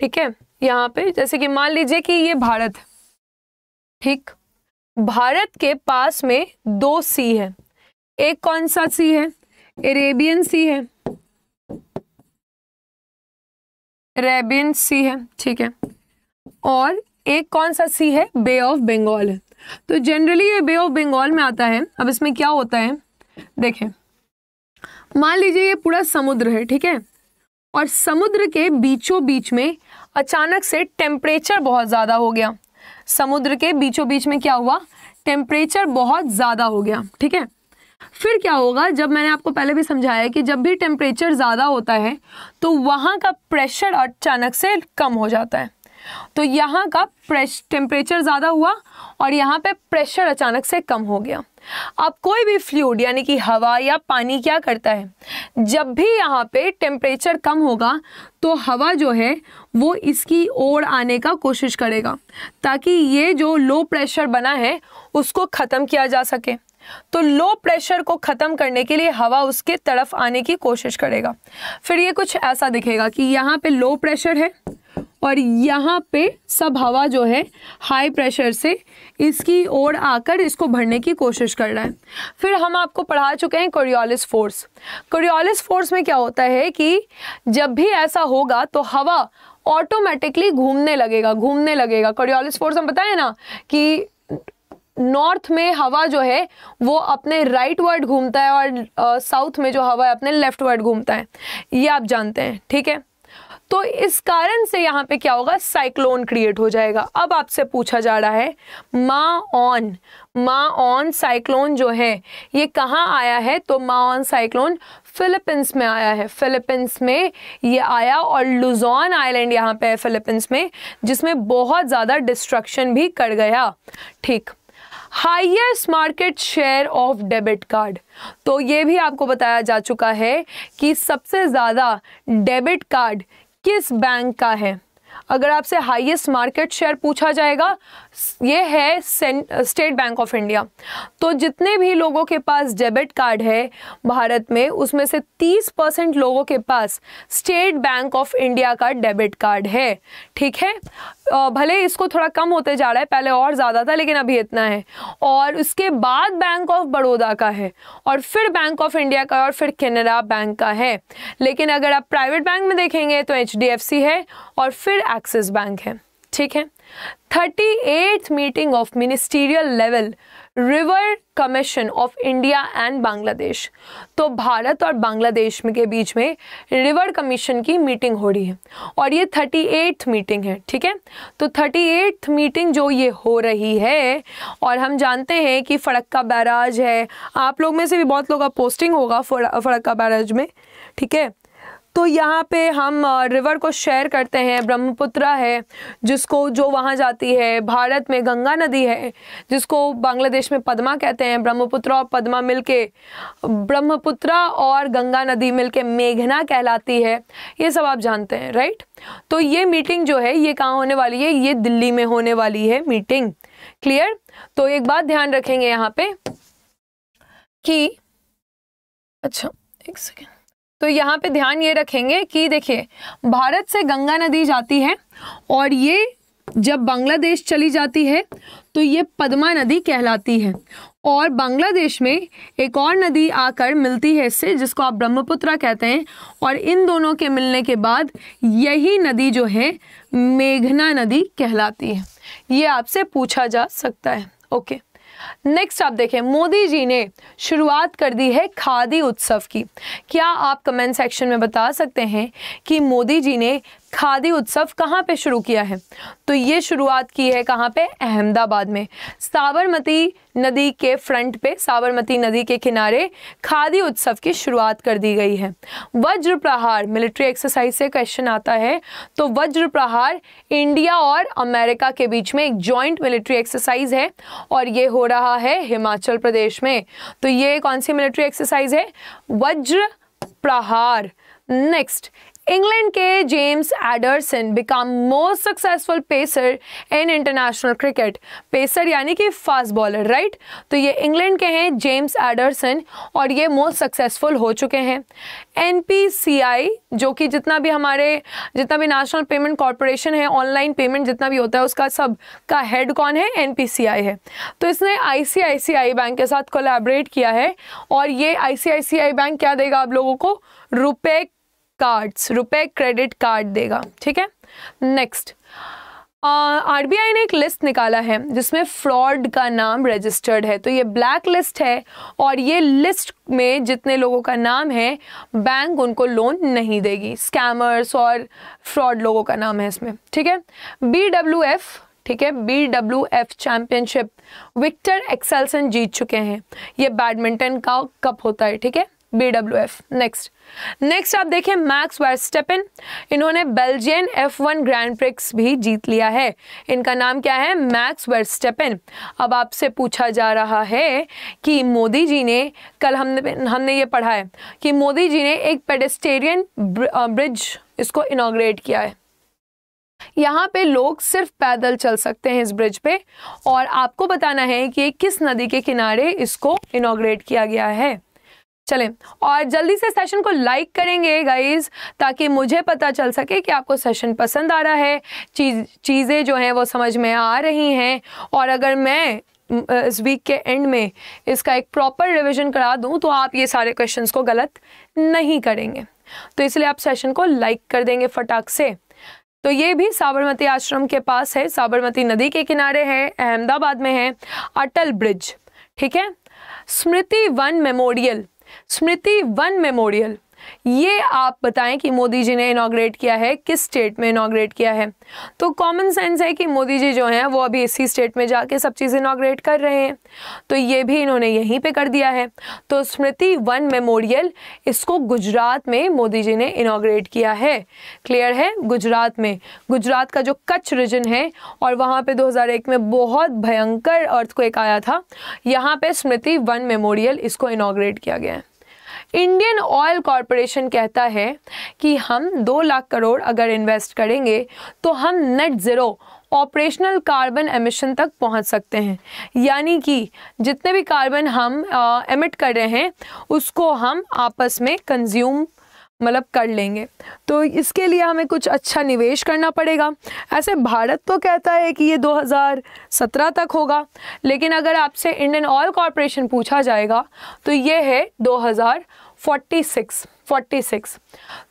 ठीक है यहाँ पे जैसे कि मान लीजिए कि ये भारत ठीक भारत के पास में दो सी है एक कौन सा सी है अरेबियन सी है अरेबियन सी है ठीक है और एक कौन सा सी है बे ऑफ बंगाल है तो जनरली ये बे ऑफ बंगाल में आता है अब इसमें क्या होता है देखें मान लीजिए ये पूरा समुद्र है ठीक है और समुद्र के बीचों बीच में अचानक से टेम्परेचर बहुत ज़्यादा हो गया समुद्र के बीचों बीच में क्या हुआ टेम्परेचर बहुत ज़्यादा हो गया ठीक है फिर क्या होगा जब मैंने आपको पहले भी समझाया कि जब भी टेम्परेचर ज़्यादा होता है तो वहाँ का प्रेशर अचानक से कम हो जाता है तो यहाँ का प्रेश टेम्परेचर ज़्यादा हुआ और यहाँ पे प्रेशर अचानक से कम हो गया अब कोई भी फ्लूड यानी कि हवा या पानी क्या करता है जब भी यहाँ पे टेम्परेचर कम होगा तो हवा जो है वो इसकी ओर आने का कोशिश करेगा ताकि ये जो लो प्रेशर बना है उसको ख़त्म किया जा सके तो लो प्रेशर को ख़त्म करने के लिए हवा उसके तरफ आने की कोशिश करेगा फिर ये कुछ ऐसा दिखेगा कि यहाँ पे लो प्रेशर है और यहाँ पे सब हवा जो है हाई प्रेशर से इसकी ओर आकर इसको भरने की कोशिश कर रहा है फिर हम आपको पढ़ा चुके हैं कोरियोलिस फोर्स कोरियोलिस फोर्स में क्या होता है कि जब भी ऐसा होगा तो हवा ऑटोमेटिकली घूमने लगेगा घूमने लगेगा कोरियोलिस फोर्स हम बताए ना कि नॉर्थ में हवा जो है वो अपने राइट वर्ड घूमता है और साउथ में जो हवा है अपने लेफ्ट वर्ड घूमता है ये आप जानते हैं ठीक है तो इस कारण से यहाँ पे क्या होगा साइक्लोन क्रिएट हो जाएगा अब आपसे पूछा जा रहा है मा ऑन मा ऑन साइक्लोन जो है ये कहाँ आया है तो मा ऑन साइक्लोन फिलीपींस में आया है फिलीपींस में ये आया और लुजॉन आइलैंड यहाँ पे है फिलीपींस में जिसमें बहुत ज़्यादा डिस्ट्रक्शन भी कर गया ठीक highest market share of debit card तो ये भी आपको बताया जा चुका है कि सबसे ज़्यादा डेबिट कार्ड किस बैंक का है अगर आपसे हाईएस्ट मार्केट शेयर पूछा जाएगा ये है स्टेट बैंक ऑफ इंडिया तो जितने भी लोगों के पास डेबिट कार्ड है भारत में उसमें से 30 परसेंट लोगों के पास स्टेट बैंक ऑफ इंडिया का डेबिट कार्ड है ठीक है भले इसको थोड़ा कम होते जा रहा है पहले और ज़्यादा था लेकिन अभी इतना है और उसके बाद बैंक ऑफ बड़ौदा का है और फिर बैंक ऑफ इंडिया का और फिर केनरा बैंक का है लेकिन अगर आप प्राइवेट बैंक में देखेंगे तो एच है और फिर एक्सिस बैंक है ठीक है thirty eight meeting of ministerial level river commission of India and Bangladesh तो भारत और बांग्लादेश में के बीच में रिवर कमीशन की मीटिंग हो रही है और ये थर्टी एट्थ मीटिंग है ठीक है तो थर्टी एट्थ मीटिंग जो ये हो रही है और हम जानते हैं कि फड़क्का बैराज है आप लोग में से भी बहुत लोग का पोस्टिंग होगा फड़क्का बैराज में ठीक है तो यहाँ पे हम रिवर को शेयर करते हैं ब्रह्मपुत्रा है जिसको जो वहाँ जाती है भारत में गंगा नदी है जिसको बांग्लादेश में पद्मा कहते हैं ब्रह्मपुत्रा और पद्मा मिलके ब्रह्मपुत्रा और गंगा नदी मिलके मेघना कहलाती है ये सब आप जानते हैं राइट तो ये मीटिंग जो है ये कहाँ होने वाली है ये दिल्ली में होने वाली है मीटिंग क्लियर तो एक बात ध्यान रखेंगे यहाँ पे कि अच्छा एक सेकेंड तो यहाँ पे ध्यान ये रखेंगे कि देखिए भारत से गंगा नदी जाती है और ये जब बांग्लादेश चली जाती है तो ये पद्मा नदी कहलाती है और बांग्लादेश में एक और नदी आकर मिलती है इससे जिसको आप ब्रह्मपुत्रा कहते हैं और इन दोनों के मिलने के बाद यही नदी जो है मेघना नदी कहलाती है ये आपसे पूछा जा सकता है ओके okay. नेक्स्ट आप देखें मोदी जी ने शुरुआत कर दी है खादी उत्सव की क्या आप कमेंट सेक्शन में बता सकते हैं कि मोदी जी ने खादी उत्सव कहाँ पे शुरू किया है तो ये शुरुआत की है कहाँ पे अहमदाबाद में साबरमती नदी के फ्रंट पे साबरमती नदी के किनारे खादी उत्सव की शुरुआत कर दी गई है वज्र प्रहार मिलिट्री एक्सरसाइज से क्वेश्चन आता है तो वज्र प्रहार इंडिया और अमेरिका के बीच में एक जॉइंट मिलिट्री एक्सरसाइज है और ये हो रहा है हिमाचल प्रदेश में तो ये कौन सी मिलिट्री एक्सरसाइज है वज्र प्रहार नेक्स्ट इंग्लैंड के James Anderson become most successful pacer in international cricket pacer यानी कि फास्ट बॉलर राइट तो ये इंग्लैंड के हैं जेम्स एडरसन और ये मोस्ट सक्सेसफुल हो चुके हैं एन जो कि जितना भी हमारे जितना भी नेशनल पेमेंट कॉरपोरेशन है ऑनलाइन पेमेंट जितना भी होता है उसका सब का हेड कौन है एन है तो इसने आई बैंक के साथ कोलेबरेट किया है और ये आई बैंक क्या देगा आप लोगों को रुपए कार्ड्स रुपए क्रेडिट कार्ड देगा ठीक है नेक्स्ट आर बी आई ने एक लिस्ट निकाला है जिसमें फ्रॉड का नाम रजिस्टर्ड है तो ये ब्लैक लिस्ट है और ये लिस्ट में जितने लोगों का नाम है बैंक उनको लोन नहीं देगी स्कैमर्स और फ्रॉड लोगों का नाम है इसमें ठीक है बी डब्ल्यू एफ ठीक है B W F championship Viktor Axelsen जीत चुके हैं ये बैडमिंटन का कप होता है ठीक है B W F next next आप देखें मैक्स वर्स्टेपन इन्होंने Belgian F one grand prix भी जीत लिया है इनका नाम क्या है मैक्स वर्स्टेपन अब आपसे पूछा जा रहा है कि मोदी जी ने कल हमने हमने ये पढ़ा है कि मोदी जी ने एक पेडेस्टेरियन ब्रिज इसको इनाग्रेट किया है यहाँ पे लोग सिर्फ पैदल चल सकते हैं इस ब्रिज पे और आपको बताना है कि किस नदी के किनारे इसको इनाग्रेट किया गया है चलें और जल्दी से सेशन को लाइक करेंगे गाइज ताकि मुझे पता चल सके कि आपको सेशन पसंद आ रहा है चीज चीज़ें जो हैं वो समझ में आ रही हैं और अगर मैं इस वीक के एंड में इसका एक प्रॉपर रिवीजन करा दूं तो आप ये सारे क्वेश्चंस को गलत नहीं करेंगे तो इसलिए आप सेशन को लाइक कर देंगे फटाक से तो ये भी साबरमती आश्रम के पास है साबरमती नदी के किनारे है अहमदाबाद में है अटल ब्रिज ठीक है स्मृति वन मेमोरियल स्मृति वन मेमोरियल ये आप बताएं कि मोदी जी ने इनाग्रेट किया है किस स्टेट में इनाग्रेट किया है तो कॉमन सेंस है कि मोदी जी जो हैं वो अभी इसी स्टेट में जाके सब चीज़ इनाग्रेट कर रहे हैं तो ये भी इन्होंने यहीं पे कर दिया है तो स्मृति वन मेमोरियल इसको गुजरात में मोदी जी ने इनाग्रेट किया है क्लियर है गुजरात में गुजरात का जो कच्छ रीजन है और वहाँ पर दो में बहुत भयंकर अर्थ आया था यहाँ पर स्मृति वन मेमोरियल इसको इनाग्रेट किया गया है इंडियन ऑयल कॉरपोरेशन कहता है कि हम दो लाख करोड़ अगर इन्वेस्ट करेंगे तो हम net zero operational carbon emission तक पहुंच सकते हैं यानी कि जितने भी कार्बन हम एमिट कर रहे हैं उसको हम आपस में कंज्यूम मतलब कर लेंगे तो इसके लिए हमें कुछ अच्छा निवेश करना पड़ेगा ऐसे भारत तो कहता है कि ये 2017 तक होगा लेकिन अगर आपसे इंडियन ऑयल कॉरपोरेशन पूछा जाएगा तो ये है फोर्टी सिक्स फोर्टी सिक्स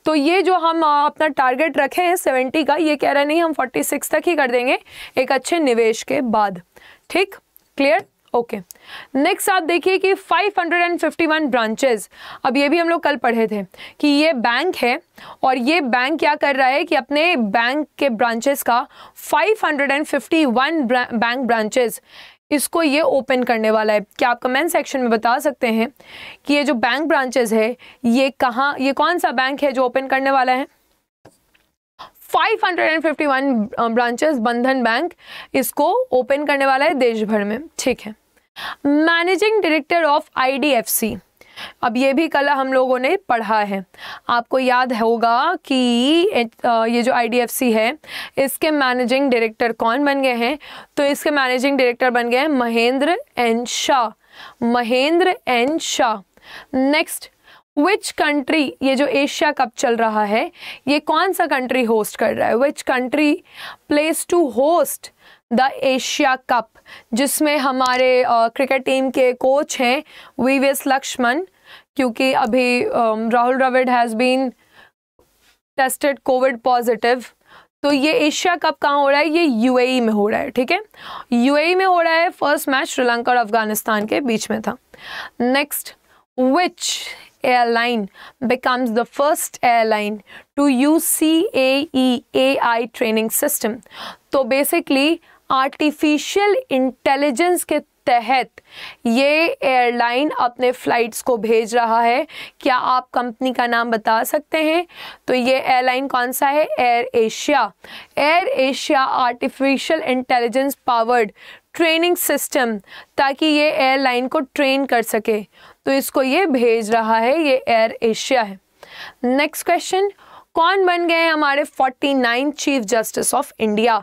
तो ये जो हम अपना टारगेट रखे हैं सेवेंटी का ये कह रहे नहीं हम फोर्टी सिक्स तक ही कर देंगे एक अच्छे निवेश के बाद ठीक क्लियर ओके नेक्स्ट आप देखिए कि 551 ब्रांचेस अब ये भी हम लोग कल पढ़े थे कि ये बैंक है और ये बैंक क्या कर रहा है कि अपने बैंक के ब्रांचेस का 551 बैंक ब्रांचेस इसको ये ओपन करने वाला है क्या आप कमेंट सेक्शन में बता सकते हैं कि ये जो बैंक ब्रांचेज है ये कहाँ ये कौन सा बैंक है जो ओपन करने वाला है 551 ब्रांचेस बंधन बैंक इसको ओपन करने वाला है देश भर में ठीक है मैनेजिंग डायरेक्टर ऑफ आईडीएफसी अब ये भी कल हम लोगों ने पढ़ा है आपको याद होगा कि ये जो आईडीएफसी है इसके मैनेजिंग डायरेक्टर कौन बन गए हैं तो इसके मैनेजिंग डायरेक्टर बन गए हैं Mahendra N Shah Mahendra N Shah next which country ये जो एशिया कप चल रहा है ये कौन सा कंट्री होस्ट कर रहा है which country place to host the Asia cup जिसमें हमारे क्रिकेट टीम के कोच हैं वी वी एस लक्ष्मण क्योंकि अभी Rahul Dravid has been tested COVID positive तो ये एशिया कप कहाँ हो रहा है ये यूएई e में हो रहा है ठीक है यूएई e में हो रहा है फर्स्ट मैच श्रीलंका और अफगानिस्तान के बीच में था next which airline becomes the first airline to use A I training system तो बेसिकली आर्टिफिशियल इंटेलिजेंस के तहत ये एयरलाइन अपने फ़्लाइट्स को भेज रहा है क्या आप कंपनी का नाम बता सकते हैं तो ये एयरलाइन कौन सा है Air Asia Air Asia artificial intelligence powered training system ताकि ये एयरलाइन को ट्रेन कर सके तो इसको ये भेज रहा है ये एयर एशिया है नेक्स्ट क्वेश्चन कौन बन गए हैं हमारे 49 चीफ जस्टिस ऑफ इंडिया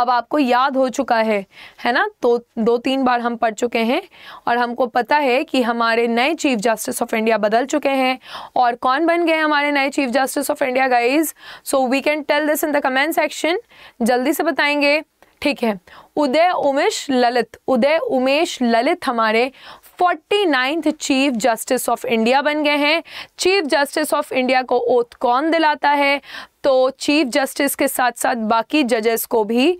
अब आपको याद हो चुका है है ना तो दो तीन बार हम पढ़ चुके हैं और हमको पता है कि हमारे नए चीफ जस्टिस ऑफ इंडिया बदल चुके हैं और कौन बन गए हमारे नए chief justice of India guys so we can tell this in the comment section जल्दी से बताएंगे ठीक है उदय उमेश ललित उदय उमेश ललित हमारे forty ninth chief justice of India बन गए हैं चीफ जस्टिस ऑफ इंडिया को ओथ कौन दिलाता है तो चीफ जस्टिस के साथ साथ बाकी जजेस को भी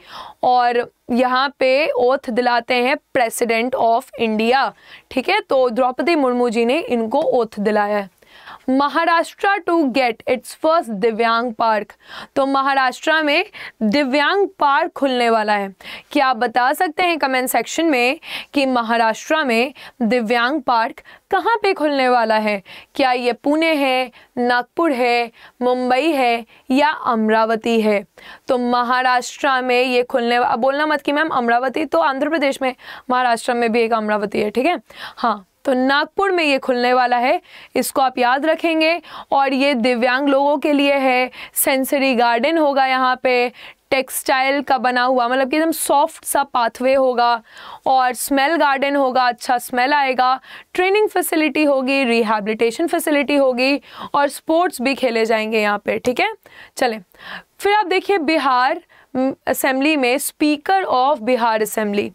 और यहाँ पे ओथ दिलाते हैं प्रेसिडेंट ऑफ इंडिया ठीक है तो द्रौपदी मुर्मू जी ने इनको ओथ दिलाया है Maharashtra to get its first दिव्यांग पार्क तो महाराष्ट्र में दिव्यांग पार्क खुलने वाला है क्या आप बता सकते हैं कमेंट सेक्शन में कि महाराष्ट्र में दिव्यांग पार्क कहाँ पे खुलने वाला है क्या ये पुणे है नागपुर है मुंबई है या अमरावती है तो महाराष्ट्र में ये खुलने वा बोलना मत कि मैम अमरावती तो आंध्र प्रदेश में महाराष्ट्र में भी एक अमरावती है ठीक है हाँ तो नागपुर में ये खुलने वाला है इसको आप याद रखेंगे और ये दिव्यांग लोगों के लिए है सेंसरी गार्डन होगा यहाँ पे टेक्सटाइल का बना हुआ मतलब कि एकदम सॉफ्ट सा पाथवे होगा और स्मेल गार्डन होगा अच्छा स्मेल आएगा ट्रेनिंग फैसिलिटी होगी रिहैबिलिटेशन फैसिलिटी होगी और स्पोर्ट्स भी खेले जाएंगे यहाँ पे ठीक है चलें फिर आप देखिए बिहार असेंबली में स्पीकर ऑफ बिहार असेंबली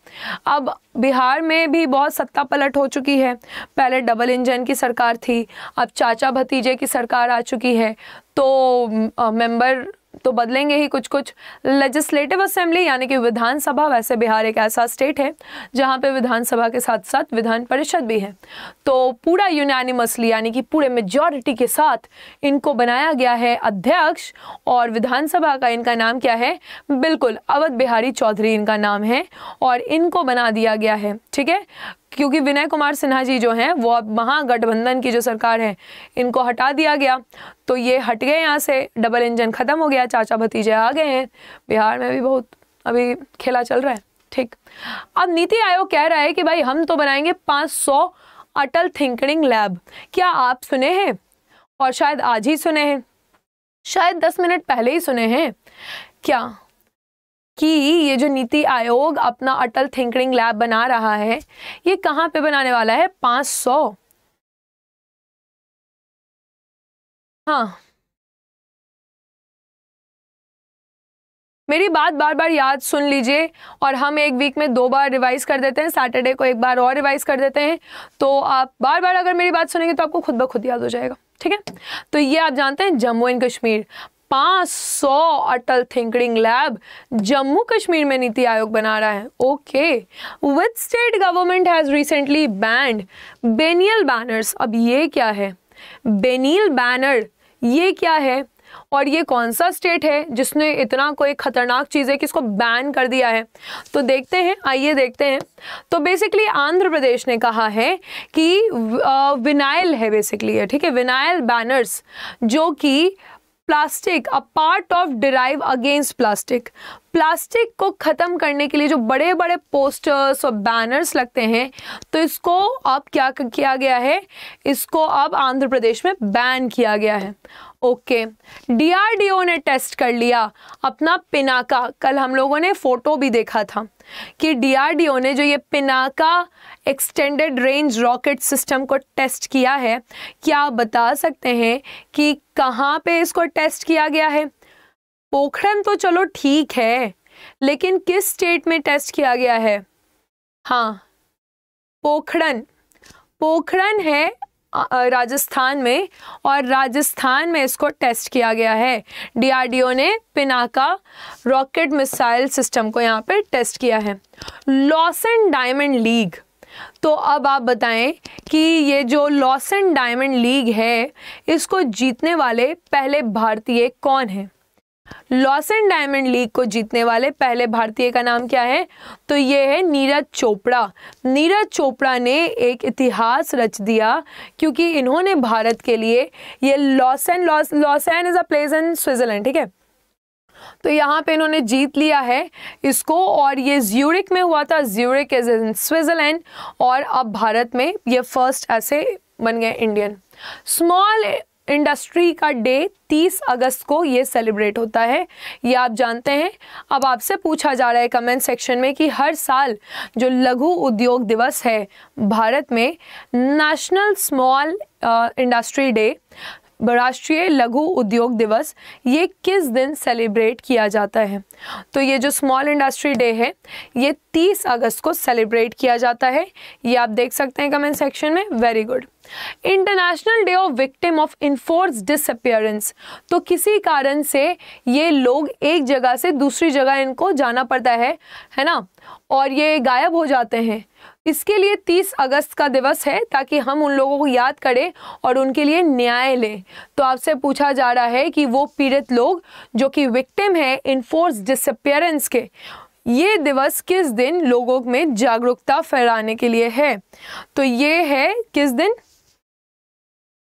अब बिहार में भी बहुत सत्ता पलट हो चुकी है पहले डबल इंजन की सरकार थी अब चाचा भतीजे की सरकार आ चुकी है तो मेंबर तो बदलेंगे ही कुछ कुछ लेजिस्लेटिव असेंबली यानी कि विधानसभा वैसे बिहार एक ऐसा स्टेट है जहां पे विधानसभा के साथ साथ विधान परिषद भी है तो पूरा यूनानिमसली यानी कि पूरे मेजॉरिटी के साथ इनको बनाया गया है अध्यक्ष और विधानसभा का इनका नाम क्या है बिल्कुल अवध बिहारी चौधरी इनका नाम है और इनको बना दिया गया है ठीक है क्योंकि विनय कुमार सिन्हा जी जो हैं वो अब महागठबंधन की जो सरकार है इनको हटा दिया गया तो ये हट गए यहाँ से डबल इंजन ख़त्म हो गया चाचा भतीजे आ गए हैं बिहार में भी बहुत अभी खेला चल रहा है ठीक अब नीति आयोग कह रहा है कि भाई हम तो बनाएंगे 500 अटल थिंकिंग लैब क्या आप सुने हैं और शायद आज ही सुने हैं शायद 10 मिनट पहले ही सुने हैं क्या कि ये जो नीति आयोग अपना अटल थिंकिंग लैब बना रहा है ये कहां पे बनाने वाला है 500 सौ हाँ मेरी बात बार बार याद सुन लीजिए और हम एक वीक में दो बार रिवाइज़ कर देते हैं सैटरडे को एक बार और रिवाइज़ कर देते हैं तो आप बार बार अगर मेरी बात सुनेंगे तो आपको खुद ब खुद याद हो जाएगा ठीक है तो ये आप जानते हैं जम्मू एंड कश्मीर पाँच सौ अटल थिंकिंग लैब जम्मू कश्मीर में नीति आयोग बना रहा है okay with state government has recently banned vinyl banners अब ये क्या है बेनील बैनर ये क्या है और ये कौन सा स्टेट है जिसने इतना कोई ख़तरनाक चीज़ है कि इसको बैन कर दिया है तो देखते हैं आइए देखते हैं तो बेसिकली आंध्र प्रदेश ने कहा है कि विनाइल है बेसिकली ठीक है विनाइल बैनर्स जो कि plastic a part of drive against plastic plastic को ख़त्म करने के लिए जो बड़े बड़े पोस्टर्स और बैनर्स लगते हैं तो इसको अब क्या किया गया है इसको अब आंध्र प्रदेश में बैन किया गया है ओके डीआरडीओ ने टेस्ट कर लिया अपना पिनाका कल हम लोगों ने फ़ोटो भी देखा था कि डीआरडीओ ने जो ये Pinaka extended range rocket system को टेस्ट किया है क्या आप बता सकते हैं कि कहाँ पे इसको टेस्ट किया गया है पोखरण तो चलो ठीक है लेकिन किस स्टेट में टेस्ट किया गया है हाँ पोखरण पोखरण है राजस्थान में और राजस्थान में इसको टेस्ट किया गया है डीआरडीओ ने पिनाका रॉकेट मिसाइल सिस्टम को यहाँ पर टेस्ट किया है लॉसन डायमंड लीग तो अब आप बताएं कि ये जो लॉसन डायमंड लीग है इसको जीतने वाले पहले भारतीय कौन हैं लॉसन डायमंड लीग को जीतने वाले पहले भारतीय का नाम क्या है तो ये है नीरज चोपड़ा नीरज चोपड़ा ने एक इतिहास रच दिया क्योंकि इन्होंने भारत के लिए ये लॉसन लॉस Lausanne is a place in Switzerland ठीक है तो यहाँ पे इन्होंने जीत लिया है इसको और ये ज्यूरिक में हुआ था ज्यूरिक इज इन स्विट्ज़रलैंड और अब भारत में ये फर्स्ट ऐसे बन गए इंडियन स्मॉल इंडस्ट्री का डे 30 अगस्त को ये सेलिब्रेट होता है ये आप जानते हैं अब आपसे पूछा जा रहा है कमेंट सेक्शन में कि हर साल जो लघु उद्योग दिवस है भारत में नेशनल स्मॉल इंडस्ट्री डे राष्ट्रीय लघु उद्योग दिवस ये किस दिन सेलिब्रेट किया जाता है तो ये जो स्मॉल इंडस्ट्री डे है ये 30 अगस्त को सेलिब्रेट किया जाता है ये आप देख सकते हैं कमेंट सेक्शन में very good international day of victim of enforce disappearance तो किसी कारण से ये लोग एक जगह से दूसरी जगह इनको जाना पड़ता है है ना और ये गायब हो जाते हैं इसके लिए 30 अगस्त का दिवस है ताकि हम उन लोगों को याद करें और उनके लिए न्याय लें तो आपसे पूछा जा रहा है कि वो पीड़ित लोग जो कि विक्टिम है इनफोर्स डिसअपियरेंस के ये दिवस किस दिन लोगों में जागरूकता फैलाने के लिए है तो ये है किस दिन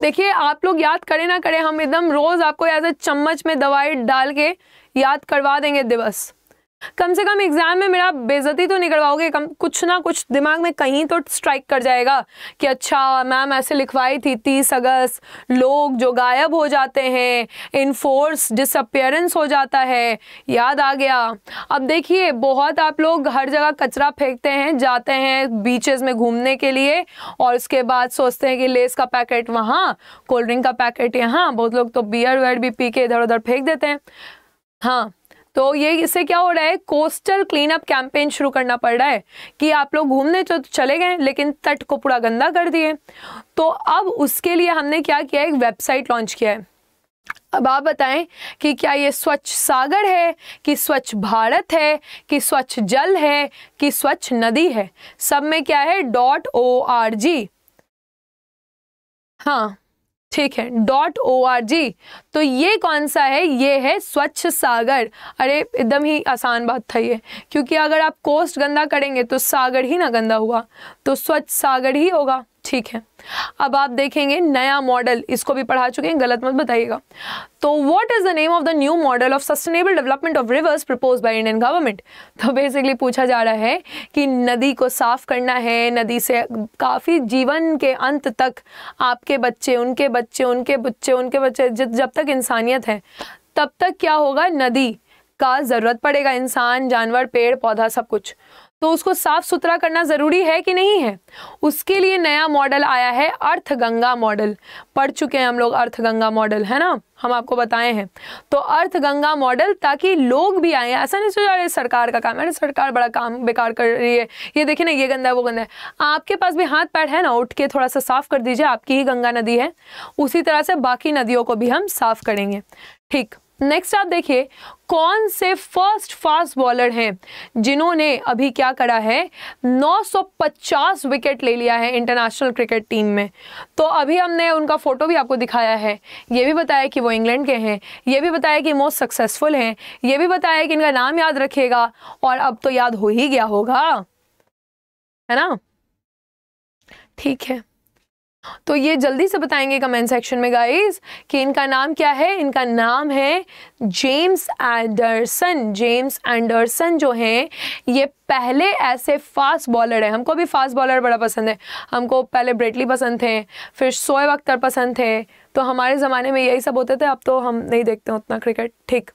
देखिए आप लोग याद करें ना करें हम एकदम रोज़ आपको एज ए चम्मच में दवाई डाल के याद करवा देंगे दिवस कम से कम एग्जाम में मेरा बेजती तो निकलवाओगे कम कुछ ना कुछ दिमाग में कहीं तो स्ट्राइक कर जाएगा कि अच्छा मैम ऐसे लिखवाई थी तीस अगस्त लोग जो गायब हो जाते हैं इनफोर्स डिसअपियरेंस हो जाता है याद आ गया अब देखिए बहुत आप लोग हर जगह कचरा फेंकते हैं जाते हैं बीचेस में घूमने के लिए और उसके बाद सोचते हैं कि लेस का पैकेट वहाँ कोल्ड ड्रिंक का पैकेट यहाँ बहुत लोग तो बियर वेयर भी पी के इधर उधर फेंक देते हैं हाँ तो ये इससे क्या हो रहा है कोस्टल क्लीन अप कैंपेन शुरू करना पड़ रहा है कि आप लोग घूमने तो चले गए लेकिन तट को पूरा गंदा कर दिए तो अब उसके लिए हमने क्या किया एक वेबसाइट लॉन्च किया है अब आप बताएं कि क्या ये स्वच्छ सागर है कि स्वच्छ भारत है कि स्वच्छ जल है कि स्वच्छ नदी है सब में क्या है डॉट ओ आर जी हाँ ठीक है डॉट ओ आर जी तो ये कौन सा है ये है स्वच्छ सागर अरे एकदम ही आसान बात था ये क्योंकि अगर आप कोस्ट गंदा करेंगे तो सागर ही ना गंदा हुआ तो स्वच्छ सागर ही होगा ठीक है अब आप देखेंगे नया मॉडल इसको भी पढ़ा चुके हैं गलत मत बताइएगा तो what is the name of the new model of sustainable development of rivers propose by Indian government तो बेसिकली पूछा जा रहा है कि नदी को साफ करना है नदी से काफ़ी जीवन के अंत तक आपके बच्चे उनके बच्चे उनके बच्चे उनके बच्चे जब तक इंसानियत है तब तक क्या होगा नदी का ज़रूरत पड़ेगा इंसान जानवर पेड़ पौधा सब कुछ तो उसको साफ सुथरा करना ज़रूरी है कि नहीं है उसके लिए नया मॉडल आया है अर्थगंगा मॉडल पढ़ चुके हैं हम लोग अर्थगंगा मॉडल है ना हम आपको बताए हैं तो अर्थगंगा मॉडल ताकि लोग भी आए ऐसा नहीं सोचा अरे सरकार का काम है सरकार बड़ा काम बेकार कर रही है ये देखिए ना ये गंदा है वो गंदा है आपके पास भी हाथ पैर है ना उठ के थोड़ा सा साफ़ कर दीजिए आपकी ही गंगा नदी है उसी तरह से बाकी नदियों को भी हम साफ़ करेंगे ठीक नेक्स्ट आप देखिए कौन से फर्स्ट फास्ट बॉलर हैं जिन्होंने अभी क्या करा है 950 विकेट ले लिया है इंटरनेशनल क्रिकेट टीम में तो अभी हमने उनका फ़ोटो भी आपको दिखाया है ये भी बताया कि वो इंग्लैंड के हैं ये भी बताया कि मोस्ट सक्सेसफुल हैं ये भी बताया कि इनका नाम याद रखेगा और अब तो याद हो ही गया होगा है ना ठीक है तो ये जल्दी से बताएंगे कमेंट सेक्शन में गाइस कि इनका नाम क्या है इनका नाम है जेम्स एंडरसन जेम्स एंडरसन जो हैं ये पहले ऐसे फास्ट बॉलर हैं हमको भी फास्ट बॉलर बड़ा पसंद है हमको पहले ब्रेटली पसंद थे फिर सोएब अख्तर पसंद थे तो हमारे ज़माने में यही सब होते थे अब तो हम नहीं देखते उतना क्रिकेट ठीक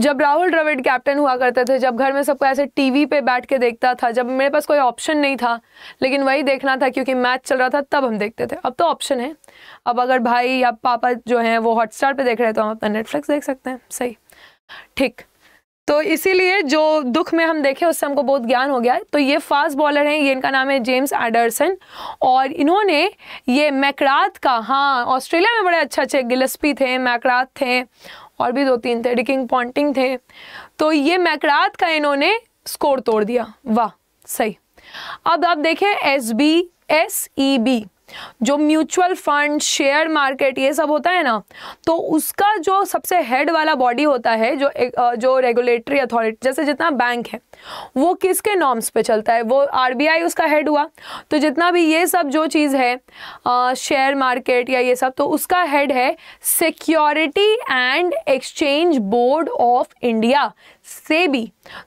जब राहुल द्रविड़ कैप्टन हुआ करते थे जब घर में सबको ऐसे टीवी पे बैठ के देखता था जब मेरे पास कोई ऑप्शन नहीं था लेकिन वही देखना था क्योंकि मैच चल रहा था तब हम देखते थे अब तो ऑप्शन है अब अगर भाई या पापा जो हैं वो हॉटस्टार पे देख रहे तो हम अपना नेटफ्लिक्स देख सकते हैं सही ठीक तो इसीलिए जो दुख में हम देखे उससे हमको बहुत ज्ञान हो गया तो ये फास्ट बॉलर हैं ये इनका नाम है जेम्स एडरसन और इन्होंने ये मैकरात का हाँ ऑस्ट्रेलिया में बड़े अच्छे अच्छे गिलस्पी थे मैकरात थे और भी दो तीन थे डिकिंग पॉन्टिंग थे तो ये मैकरात का इन्होंने स्कोर तोड़ दिया वाह सही अब आप देखें S B S E B जो म्यूचुअल फंड शेयर मार्केट ये सब होता है ना तो उसका जो सबसे हेड वाला बॉडी होता है जो जो रेगुलेटरी अथॉरिटी जैसे जितना बैंक है वो किसके नॉर्म्स पे चलता है वो आरबीआई उसका हेड हुआ तो जितना भी ये सब जो चीज़ है शेयर मार्केट या ये सब तो उसका हेड है security and exchange board of India SEBI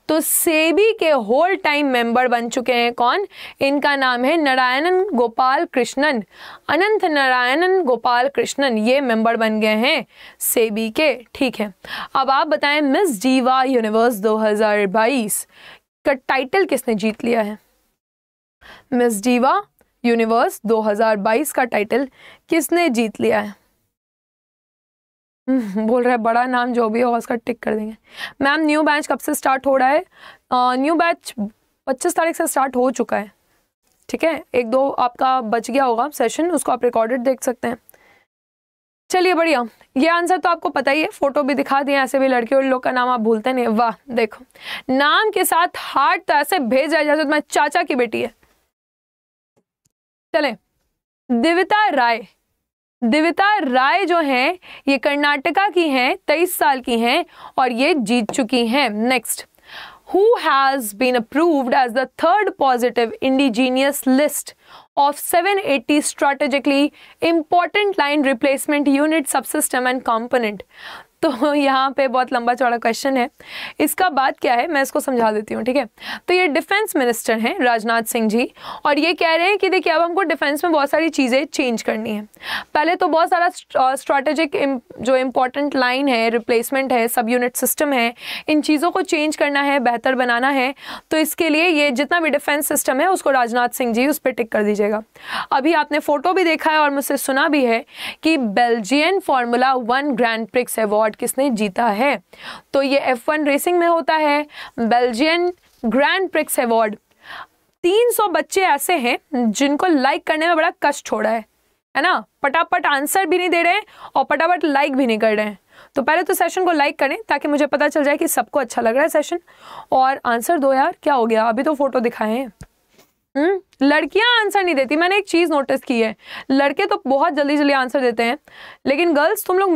तो सेबी के होल टाइम मेंबर बन चुके हैं कौन इनका नाम है नारायणन गोपाल कृष्णन अनंत नारायणन गोपाल कृष्णन ये मेंबर बन गए हैं सेबी के ठीक है अब आप बताएं मिस जीवा यूनिवर्स 2022 का टाइटल किसने जीत लिया है मिस जीवा यूनिवर्स 2022 का टाइटल किसने जीत लिया है बोल रहा है बड़ा नाम जो भी होगा उसका टिक कर देंगे मैम न्यू बैच कब से स्टार्ट हो रहा है न्यू बैच पच्चीस तारीख से स्टार्ट हो चुका है ठीक है एक दो आपका बच गया होगा सेशन उसको आप रिकॉर्डेड देख सकते हैं चलिए बढ़िया ये आंसर तो आपको पता ही है फोटो भी दिखा दिए ऐसे भी लड़के और लोग का नाम आप भूलते नहीं वाह देखो नाम के साथ हार्ट तो ऐसे भेज जाए जैसे मैं चाचा की बेटी है चले दिविता राय दिविता राय जो हैं ये कर्नाटका की हैं तेईस साल की हैं और ये जीत चुकी हैं next who has been approved as the third positive indigenous list of seven eighty strategically important line replacement unit subsystem and component तो यहाँ पे बहुत लंबा चौड़ा क्वेश्चन है इसका बात क्या है मैं इसको समझा देती हूँ ठीक है तो ये डिफेंस मिनिस्टर हैं राजनाथ सिंह जी और ये कह रहे हैं कि देखिए अब हमको डिफेंस में बहुत सारी चीज़ें चेंज करनी है पहले तो बहुत सारा स्ट्रेटेजिक जो इम्पोर्टेंट लाइन है रिप्लेसमेंट है सब यूनिट सिस्टम है इन चीज़ों को चेंज करना है बेहतर बनाना है तो इसके लिए ये जितना भी डिफेंस सिस्टम है उसको राजनाथ सिंह जी उस पर टिक कर दीजिएगा अभी आपने फ़ोटो भी देखा है और मुझसे सुना भी है कि Belgian formula one grand prix award award किसने जीता है तो ये एफ वन रेसिंग में होता है बेल्जियन ग्रैंड प्रिक्स अवार्ड 300 बच्चे ऐसे हैं जिनको लाइक करने में बड़ा कष्ट हो रहा है है ना पटापट आंसर भी नहीं दे रहे हैं और पटापट लाइक भी नहीं कर रहे हैं तो पहले तो सेशन को लाइक करें ताकि मुझे पता चल जाए कि सबको अच्छा लग रहा है सेशन और आंसर दो यार क्या हो गया अभी तो फोटो दिखाए हैं हम्म, लड़कियां आंसर नहीं देती मैंने एक चीज़ नोटिस की है लड़के तो बहुत जल्दी जल्दी आंसर देते हैं लेकिन गर्ल्स तुम लोग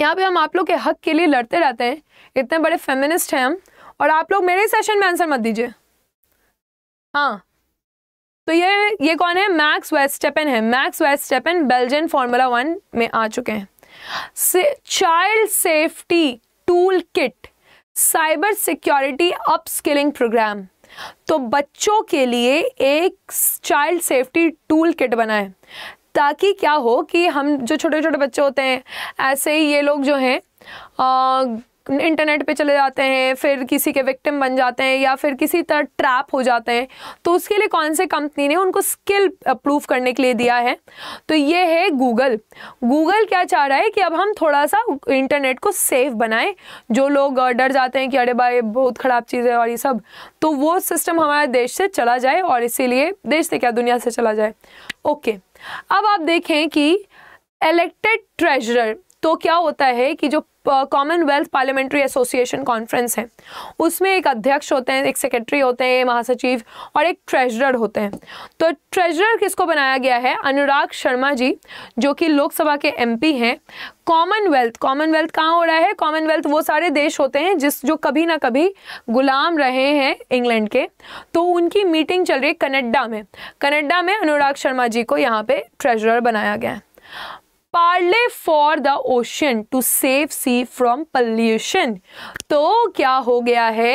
यहाँ पे हम आप लोग के हक के लिए लड़ते रहते हैं इतने बड़े फेमिनिस्ट हैं हम और आप लोग मेरे सेशन में आंसर मत दीजिए हाँ तो ये ये कौन है मैक्स वेस्टेपन है Max Verstappen Belgian formula one में आ चुके हैं से, child safety tool kit cyber security upskilling programme तो बच्चों के लिए एक चाइल्ड सेफ्टी टूल किट बनाए ताकि क्या हो कि हम जो छोटे छोटे बच्चे होते हैं ऐसे ही ये लोग जो हैं इंटरनेट पे चले जाते हैं फिर किसी के विक्टिम बन जाते हैं या फिर किसी तरह ट्रैप हो जाते हैं तो उसके लिए कौन से कंपनी ने उनको स्किल अप्रूव करने के लिए दिया है तो ये है गूगल गूगल क्या चाह रहा है कि अब हम थोड़ा सा इंटरनेट को सेफ बनाएं जो लोग डर जाते हैं कि अरे भाई बहुत ख़राब चीज़ है और ये सब तो वो सिस्टम हमारे देश से चला जाए और इसीलिए देश से क्या दुनिया से चला जाए ओके अब आप देखें कि इलेक्टेड ट्रेजरर तो क्या होता है कि जो कॉमनवेल्थ पार्लियामेंट्री एसोसिएशन कॉन्फ्रेंस है उसमें एक अध्यक्ष होते हैं एक सेक्रेटरी होते हैं महासचिव और एक ट्रेजरर होते हैं तो ट्रेजरर किसको बनाया गया है अनुराग शर्मा जी जो कि लोकसभा के एमपी हैं कॉमनवेल्थ कॉमनवेल्थ कहाँ हो रहा है कॉमनवेल्थ वो सारे देश होते हैं जिस जो कभी ना कभी गुलाम रहे हैं इंग्लैंड के तो उनकी मीटिंग चल रही है कनाडा में कनाडा में अनुराग शर्मा जी को यहाँ पर ट्रेजरर बनाया गया है Parley for the ocean to save sea from pollution तो क्या हो गया है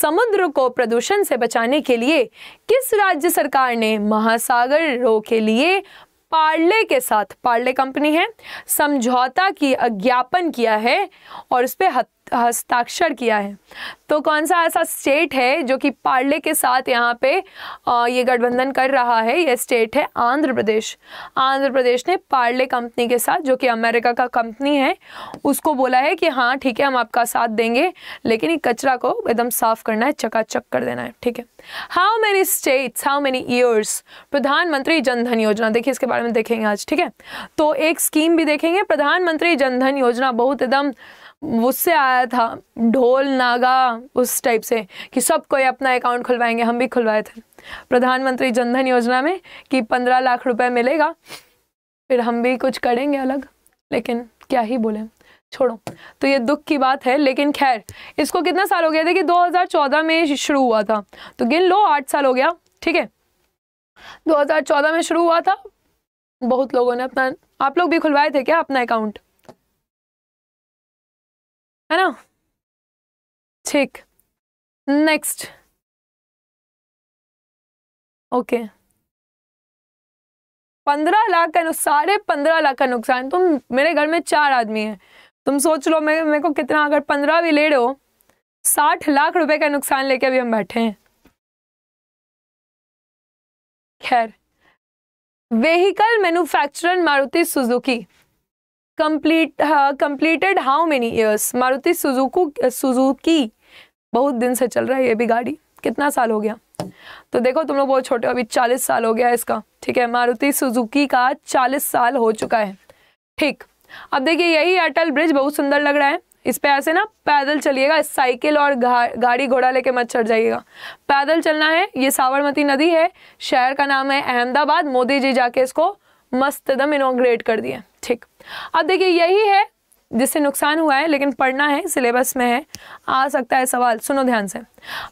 समुद्र को प्रदूषण से बचाने के लिए किस राज्य सरकार ने महासागरों के लिए पार्ले के साथ पार्ले कंपनी है समझौता की अज्ञापन किया है और उस पर हस्ताक्षर किया है तो कौन सा ऐसा स्टेट है जो कि पार्ले के साथ यहाँ पे ये गठबंधन कर रहा है यह स्टेट है आंध्र प्रदेश आंध्र प्रदेश ने पार्ले कंपनी के साथ जो कि अमेरिका का कंपनी है उसको बोला है कि हाँ ठीक है हम आपका साथ देंगे लेकिन ये कचरा को एकदम साफ करना है चकाचक कर देना है ठीक है how many states how many years Pradhan Mantri Jan Dhan योजना देखिए इसके बारे में देखेंगे आज ठीक है तो एक स्कीम भी देखेंगे प्रधानमंत्री जनधन योजना बहुत एकदम उससे आया था ढोल नागा उस टाइप से कि सब कोई अपना अकाउंट खुलवाएंगे हम भी खुलवाए थे प्रधानमंत्री जनधन योजना में कि पंद्रह लाख रुपए मिलेगा फिर हम भी कुछ करेंगे अलग लेकिन क्या ही बोले छोड़ो तो ये दुख की बात है लेकिन खैर इसको कितना साल हो गया था कि 2014 में शुरू हुआ था तो गिन लो आठ साल हो गया ठीक है 2014 में शुरू हुआ था बहुत लोगों ने अपना आप लोग भी खुलवाए थे क्या अपना अकाउंट है ना ठीक नेक्स्ट ओके पंद्रह लाख का साढ़े पंद्रह लाख का नुकसान तुम मेरे घर में चार आदमी हैं तुम सोच लो मैं मेरे को कितना अगर पंद्रह भी ले रहे हो साठ लाख रुपए का नुकसान लेके अभी हम बैठे हैं खैर vehicle manufacturer Maruti Suzuki complete completed how many years Maruti Suzuki Suzuki बहुत दिन से चल रहा है ये भी गाड़ी कितना साल हो गया तो देखो तुम लोग बहुत छोटे हो अभी चालीस साल हो गया है इसका ठीक है मारुति सुजुकी का चालीस साल हो चुका है ठीक अब देखिए यही अटल ब्रिज बहुत सुंदर लग रहा है इस पे ऐसे ना पैदल चलिएगा साइकिल और गा, गाड़ी घोड़ा लेके मत चढ़ जाइएगा पैदल चलना है ये साबरमती नदी है शहर का नाम है अहमदाबाद मोदी जी जाके इसको मस्त एकदम इनोग्रेट कर दिए ठीक अब देखिए यही है जिससे नुकसान हुआ है लेकिन पढ़ना है सिलेबस में है आ सकता है सवाल सुनो ध्यान से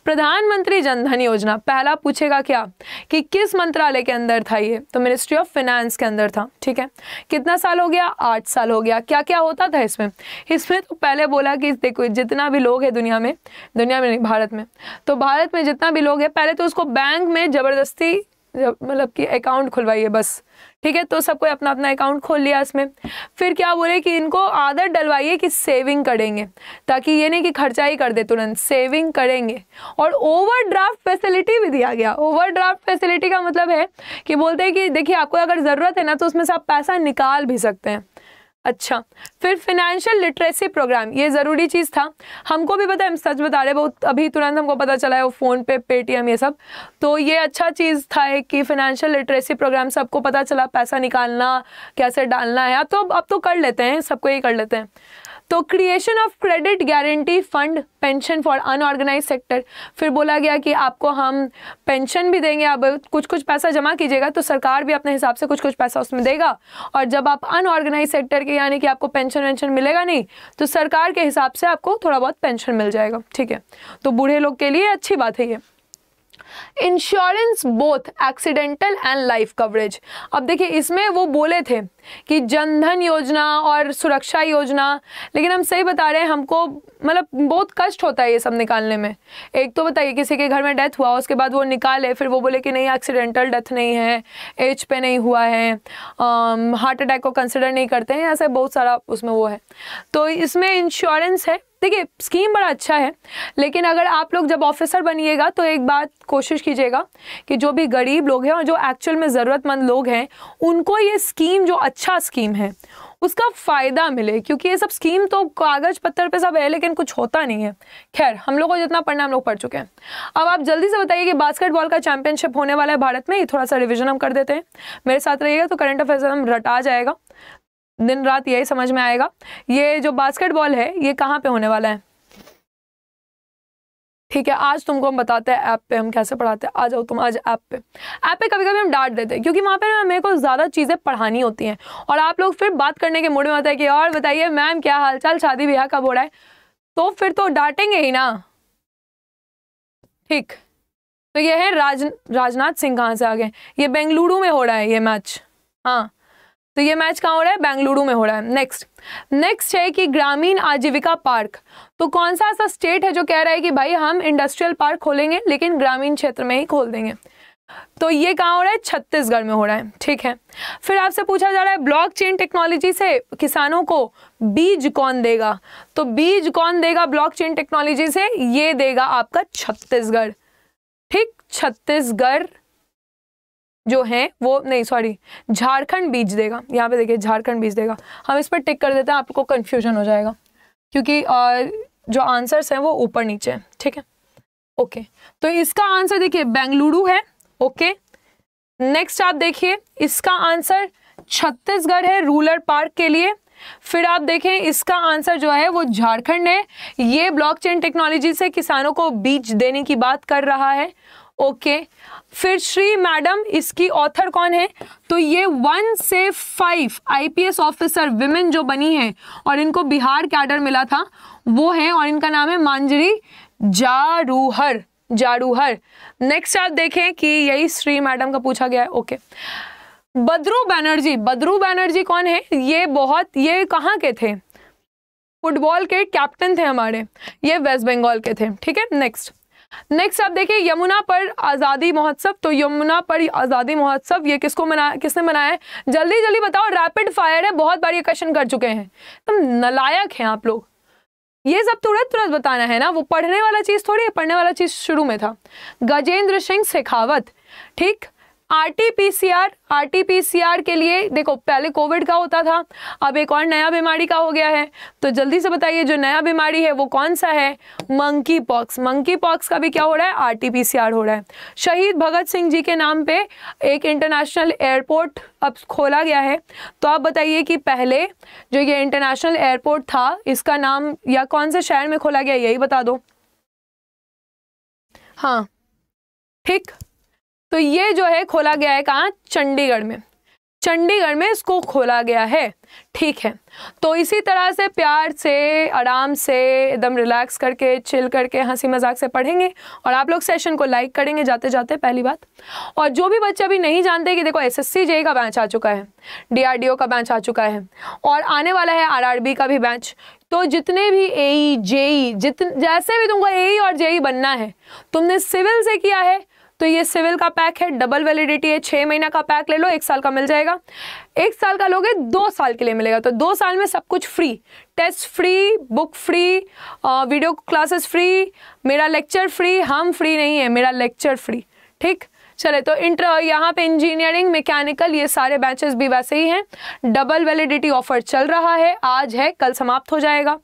प्रधानमंत्री जनधन योजना पहला पूछेगा क्या कि किस मंत्रालय के अंदर था ये तो मिनिस्ट्री ऑफ फाइनेंस के अंदर था ठीक है कितना साल हो गया आठ साल हो गया क्या क्या होता था इसमें इसमें तो पहले बोला कि देखो जितना भी लोग है दुनिया में दुनिया में नहीं भारत में तो भारत में जितना भी लोग है पहले तो उसको बैंक में ज़बरदस्ती मतलब कि अकाउंट खुलवाइए बस ठीक है तो सबको अपना अपना अकाउंट खोल लिया इसमें फिर क्या बोले कि इनको आदत डलवाइए कि सेविंग करेंगे ताकि ये नहीं कि खर्चा ही कर दे तुरंत सेविंग करेंगे और ओवरड्राफ्ट फैसिलिटी भी दिया गया ओवरड्राफ्ट फैसिलिटी का मतलब है कि बोलते हैं कि देखिए आपको अगर ज़रूरत है ना तो उसमें से आप पैसा निकाल भी सकते हैं अच्छा फिर फिनेंशियल लिटरेसी प्रोग्राम ये ज़रूरी चीज़ था हमको भी पता हम सच बता रहे बहुत अभी तुरंत हमको पता चला है वो फ़ोन पे पेटीएम ये सब तो ये अच्छा चीज़ था कि फिनेंशियल लिटरेसी प्रोग्राम सबको पता चला पैसा निकालना कैसे डालना है अब तो अब तो कर लेते हैं सबको ये कर लेते हैं तो creation of credit guarantee fund pension for unorganise sector फिर बोला गया कि आपको हम पेंशन भी देंगे अब कुछ कुछ पैसा जमा कीजिएगा तो सरकार भी अपने हिसाब से कुछ कुछ पैसा उसमें देगा और जब आप अनऑर्गेनाइज सेक्टर के यानी कि आपको पेंशन वेंशन मिलेगा नहीं तो सरकार के हिसाब से आपको थोड़ा बहुत पेंशन मिल जाएगा ठीक है तो बूढ़े लोग के लिए अच्छी बात है ये insurance both accidental and life coverage अब देखिए इसमें वो बोले थे कि जनधन योजना और सुरक्षा योजना लेकिन हम सही बता रहे हैं हमको मतलब बहुत कष्ट होता है ये सब निकालने में एक तो बताइए किसी के घर में डेथ हुआ उसके बाद वो निकाले फिर वो बोले कि नहीं एक्सीडेंटल डेथ नहीं है एज पे नहीं हुआ है हार्ट um, अटैक को कंसिडर नहीं करते हैं ऐसा बहुत सारा उसमें वो है तो इसमें इंश्योरेंस है देखिए स्कीम बड़ा अच्छा है लेकिन अगर आप लोग जब ऑफिसर बनिएगा तो एक बात कोशिश कीजिएगा कि जो भी गरीब लोग हैं और जो एक्चुअल में ज़रूरतमंद लोग हैं उनको ये स्कीम जो अच्छा स्कीम है उसका फ़ायदा मिले क्योंकि ये सब स्कीम तो कागज़ पत्थर पे सब है लेकिन कुछ होता नहीं है खैर हम लोगों को जितना पढ़ना हम लोग पढ़ चुके हैं अब आप जल्दी से बताइए कि बास्केटबॉल का चैंपियनशिप होने वाला है भारत में ये थोड़ा सा रिविजन हम कर देते हैं मेरे साथ रहिएगा तो करंट अफेयर्स हम रटा जाएगा दिन रात यही समझ में आएगा ये जो बास्केटबॉल है ये कहाँ पे होने वाला है ठीक है आज तुमको हम बताते हैं ऐप पे हम कैसे पढ़ाते हैं आ जाओ तुम आज ऐप पे ऐप पे कभी कभी हम डांट देते हैं क्योंकि वहाँ पे मेरे को ज़्यादा चीज़ें पढ़ानी होती हैं और आप लोग फिर बात करने के मूड में आते हैं कि और बताइए मैम क्या हालचाल शादी ब्याह कब हो रहा है तो फिर तो डांटेंगे ही ना ठीक तो ये है राज राजनाथ सिंह कहाँ से आ गए ये बेंगलुरु में हो रहा है ये मैच हाँ तो ये मैच कहाँ हो रहा है बेंगलुरु में हो रहा है नेक्स्ट नेक्स्ट है कि ग्रामीण आजीविका पार्क तो कौन सा ऐसा स्टेट है जो कह रहा है कि भाई हम इंडस्ट्रियल पार्क खोलेंगे लेकिन ग्रामीण क्षेत्र में ही खोल देंगे तो ये कहाँ हो रहा है छत्तीसगढ़ में हो रहा है ठीक है फिर आपसे पूछा जा रहा है ब्लॉकचेन टेक्नोलॉजी से किसानों को बीज कौन देगा तो बीज कौन देगा ब्लॉकचेन टेक्नोलॉजी से ये देगा आपका छत्तीसगढ़ ठीक छत्तीसगढ़ जो है वो नहीं सॉरी झारखंड बीज देगा यहाँ पे देखिए झारखंड बीज देगा हम इस पर टिक कर देते हैं आपको कन्फ्यूजन हो जाएगा क्योंकि जो आंसर्स हैं वो ऊपर नीचे हैं ठीक है ओके तो इसका आंसर देखिए बेंगलुरु है ओके नेक्स्ट आप देखिए इसका आंसर छत्तीसगढ़ है रूरल पार्क के लिए फिर आप देखें इसका आंसर जो है वो झारखंड है ये ब्लॉकचेन टेक्नोलॉजी से किसानों को बीज देने की बात कर रहा है ओके फिर श्री मैडम इसकी ऑथर कौन है तो ये वन से फाइव आईपीएस ऑफिसर विमेन जो बनी है और इनको बिहार कैडर मिला था वो है और इनका नाम है मांजरी जारूहर जारूहर नेक्स्ट आप देखें कि यही श्री मैडम का पूछा गया है ओके बद्रू बैनर्जी बद्रू बैनर्जी कौन है ये बहुत ये कहाँ के थे फुटबॉल के कैप्टन थे हमारे ये वेस्ट बंगाल के थे ठीक है नेक्स्ट नेक्स्ट आप देखिए यमुना पर आज़ादी महोत्सव तो यमुना पर आज़ादी महोत्सव ये किसको मना किसने मनाया है जल्दी जल्दी बताओ रैपिड फायर है बहुत बार ये क्वेश्चन कर चुके हैं तो नलायक हैं आप लोग ये सब तुरंत तुरंत बताना है ना वो पढ़ने वाला चीज़ थोड़ी है पढ़ने वाला चीज़ शुरू में था गजेंद्र सिंह शेखावत ठीक आरटीपीसीआर आरटीपीसीआर के लिए देखो पहले कोविड का होता था अब एक और नया बीमारी का हो गया है तो जल्दी से बताइए जो नया बीमारी है वो कौन सा है मंकी पॉक्स मंकी पॉक्स का भी क्या हो रहा है आरटीपीसीआर हो रहा है शहीद भगत सिंह जी के नाम पे एक इंटरनेशनल एयरपोर्ट अब खोला गया है तो आप बताइए कि पहले जो ये इंटरनेशनल एयरपोर्ट था इसका नाम या कौन से शहर में खोला गया यही बता दो हाँ ठीक तो ये जो है खोला गया है कहाँ चंडीगढ़ में चंडीगढ़ में इसको खोला गया है ठीक है तो इसी तरह से प्यार से आराम से एकदम रिलैक्स करके चिल करके हंसी मजाक से पढ़ेंगे और आप लोग सेशन को लाइक करेंगे जाते जाते पहली बात और जो भी बच्चे अभी नहीं जानते कि देखो एसएससी जेई का बैच आ चुका है डीआरडीओ का बैच आ चुका है और आने वाला है आर का भी बैच तो जितने भी ए जेई e, e, जितने जैसे भी तुमको ए e और जेई बनना है तुमने सिविल से किया है तो ये सिविल का पैक है डबल वैलिडिटी है छः महीना का पैक ले लो एक साल का मिल जाएगा एक साल का लोगे दो साल के लिए मिलेगा तो दो साल में सब कुछ free test free book free video classes free मेरा लेक्चर फ्री हम फ्री नहीं है मेरा लेक्चर फ्री ठीक चले तो इंटर यहाँ पे इंजीनियरिंग मैकेनिकल ये सारे बैचेस भी वैसे ही हैं डबल वैलिडिटी ऑफर चल रहा है आज है कल समाप्त हो जाएगा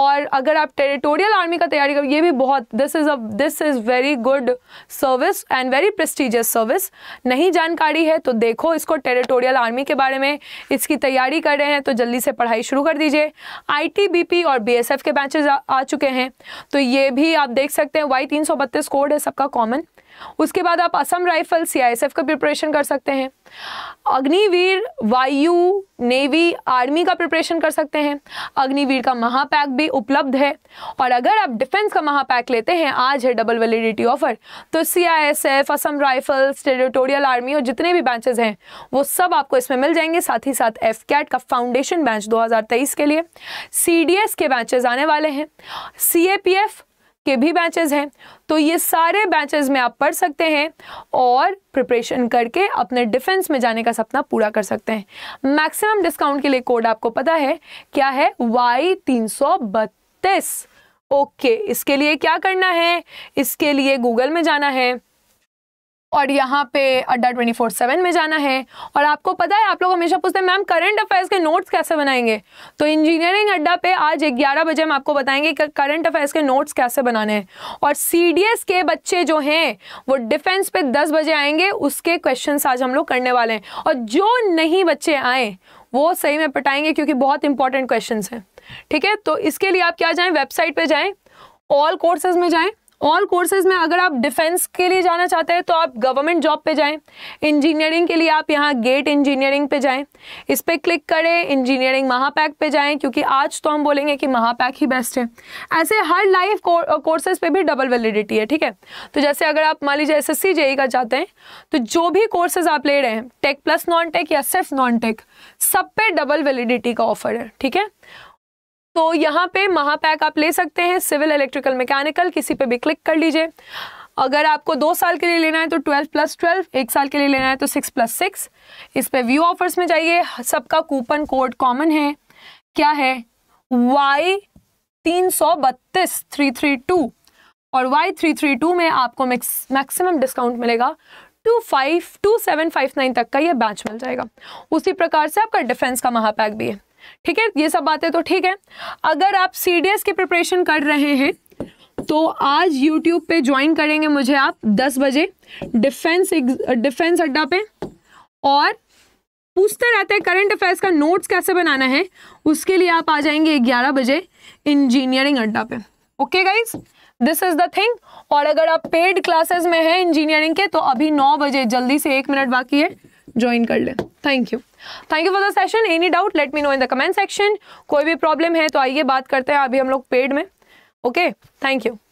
और अगर आप टेरिटोरियल आर्मी का तैयारी कर ये भी बहुत this is a this is very good service and very prestigious service नहीं जानकारी है तो देखो इसको टेरिटोरियल आर्मी के बारे में इसकी तैयारी कर रहे हैं तो जल्दी से पढ़ाई शुरू कर दीजिए आईटीबीपी और बीएसएफ के बैचेज आ, आ चुके हैं तो ये भी आप देख सकते हैं वाई तीन कोड है सबका कॉमन उसके बाद आप असम राइफल सीआईएसएफ का प्रिपरेशन कर सकते हैं अग्निवीर वायु नेवी आर्मी का प्रिपरेशन कर सकते हैं अग्निवीर का महापैक भी उपलब्ध है और अगर आप डिफेंस का महापैक लेते हैं आज है डबल वैलिडिटी ऑफर तो CISF Assam rifles territorial army और जितने भी बैचेज हैं वो सब आपको इसमें मिल जाएंगे साथ ही साथ एफ का फाउंडेशन बैच 2023 के लिए सी के बैचेज आने वाले हैं सी के भी बैचेज हैं तो ये सारे बैचेज में आप पढ़ सकते हैं और प्रिपरेशन करके अपने डिफेंस में जाने का सपना पूरा कर सकते हैं मैक्सिमम डिस्काउंट के लिए कोड आपको पता है क्या है वाई तीन सौ बत्तीस ओके इसके लिए क्या करना है इसके लिए गूगल में जाना है और यहाँ पे अड्डा ट्वेंटी फोर सेवन में जाना है और आपको पता है आप लोग हमेशा पूछते हैं मैम करंट अफेयर्स के नोट्स कैसे बनाएंगे तो इंजीनियरिंग अड्डा पे आज ग्यारह बजे हम आपको बताएंगे कि करंट अफेयर्स के नोट्स कैसे बनाने हैं और सी के बच्चे जो हैं वो डिफेंस पे दस बजे आएंगे उसके क्वेश्चन आज हम लोग करने वाले हैं और जो नहीं बच्चे आए वो सही में पटाएंगे क्योंकि बहुत इंपॉर्टेंट क्वेश्चन हैं ठीक है तो इसके लिए आप क्या जाएँ वेबसाइट पर जाएँ ऑल कोर्सेज में जाएँ ऑल कोर्सेज में अगर आप डिफेंस के लिए जाना चाहते हैं तो आप गवर्नमेंट जॉब पे जाएं इंजीनियरिंग के लिए आप यहाँ गेट इंजीनियरिंग पे जाएं इस पर क्लिक करें इंजीनियरिंग महापैक पे जाएं क्योंकि आज तो हम बोलेंगे कि महापैक ही बेस्ट है ऐसे हर लाइफ कोर्सेज uh, पे भी डबल वैलिडिटी है ठीक है तो जैसे अगर आप मान लीजिए एस एस e का चाहते हैं तो जो भी कोर्सेज आप ले रहे हैं टेक प्लस नॉन टेक या सिर्फ नॉन टेक सब पे डबल वैलिडिटी का ऑफर है ठीक है तो यहाँ पे महापैक आप ले सकते हैं सिविल इलेक्ट्रिकल मैकेनिकल किसी पे भी क्लिक कर लीजिए अगर आपको दो साल के लिए लेना है तो ट्वेल्व प्लस ट्वेल्व एक साल के लिए लेना है तो सिक्स प्लस सिक्स इस पर व्यू ऑफर्स में जाइए सबका कूपन कोड कॉमन है क्या है वाई तीन सौ बत्तीस थ्री थ्री टू और वाई थ्री थ्री टू में आपको मैक्सिमम डिस्काउंट मिलेगा two five two seven five nine तक का ये बैच मिल जाएगा उसी प्रकार से आपका डिफेंस का महापैक भी है ठीक है ये सब बातें तो ठीक है अगर आप सी डी एस की प्रिपरेशन कर रहे हैं तो आज यूट्यूब पे ज्वाइन करेंगे मुझे आप 10 बजे डिफेंस डिफेंस अड्डा पे और पूछते रहते हैं करंट अफेयर्स का नोट्स कैसे बनाना है उसके लिए आप आ जाएंगे ग्यारह बजे इंजीनियरिंग अड्डा पे okay guys this is the thing और अगर आप पेड क्लासेस में हैं इंजीनियरिंग के तो अभी नौ बजे जल्दी से एक मिनट बाकी है ज्वाइन कर लें thank you thank you for the session any doubt let me know in the comment section कोई भी प्रॉब्लम है तो आइए बात करते हैं अभी हम लोग पेड में ओके थैंक यू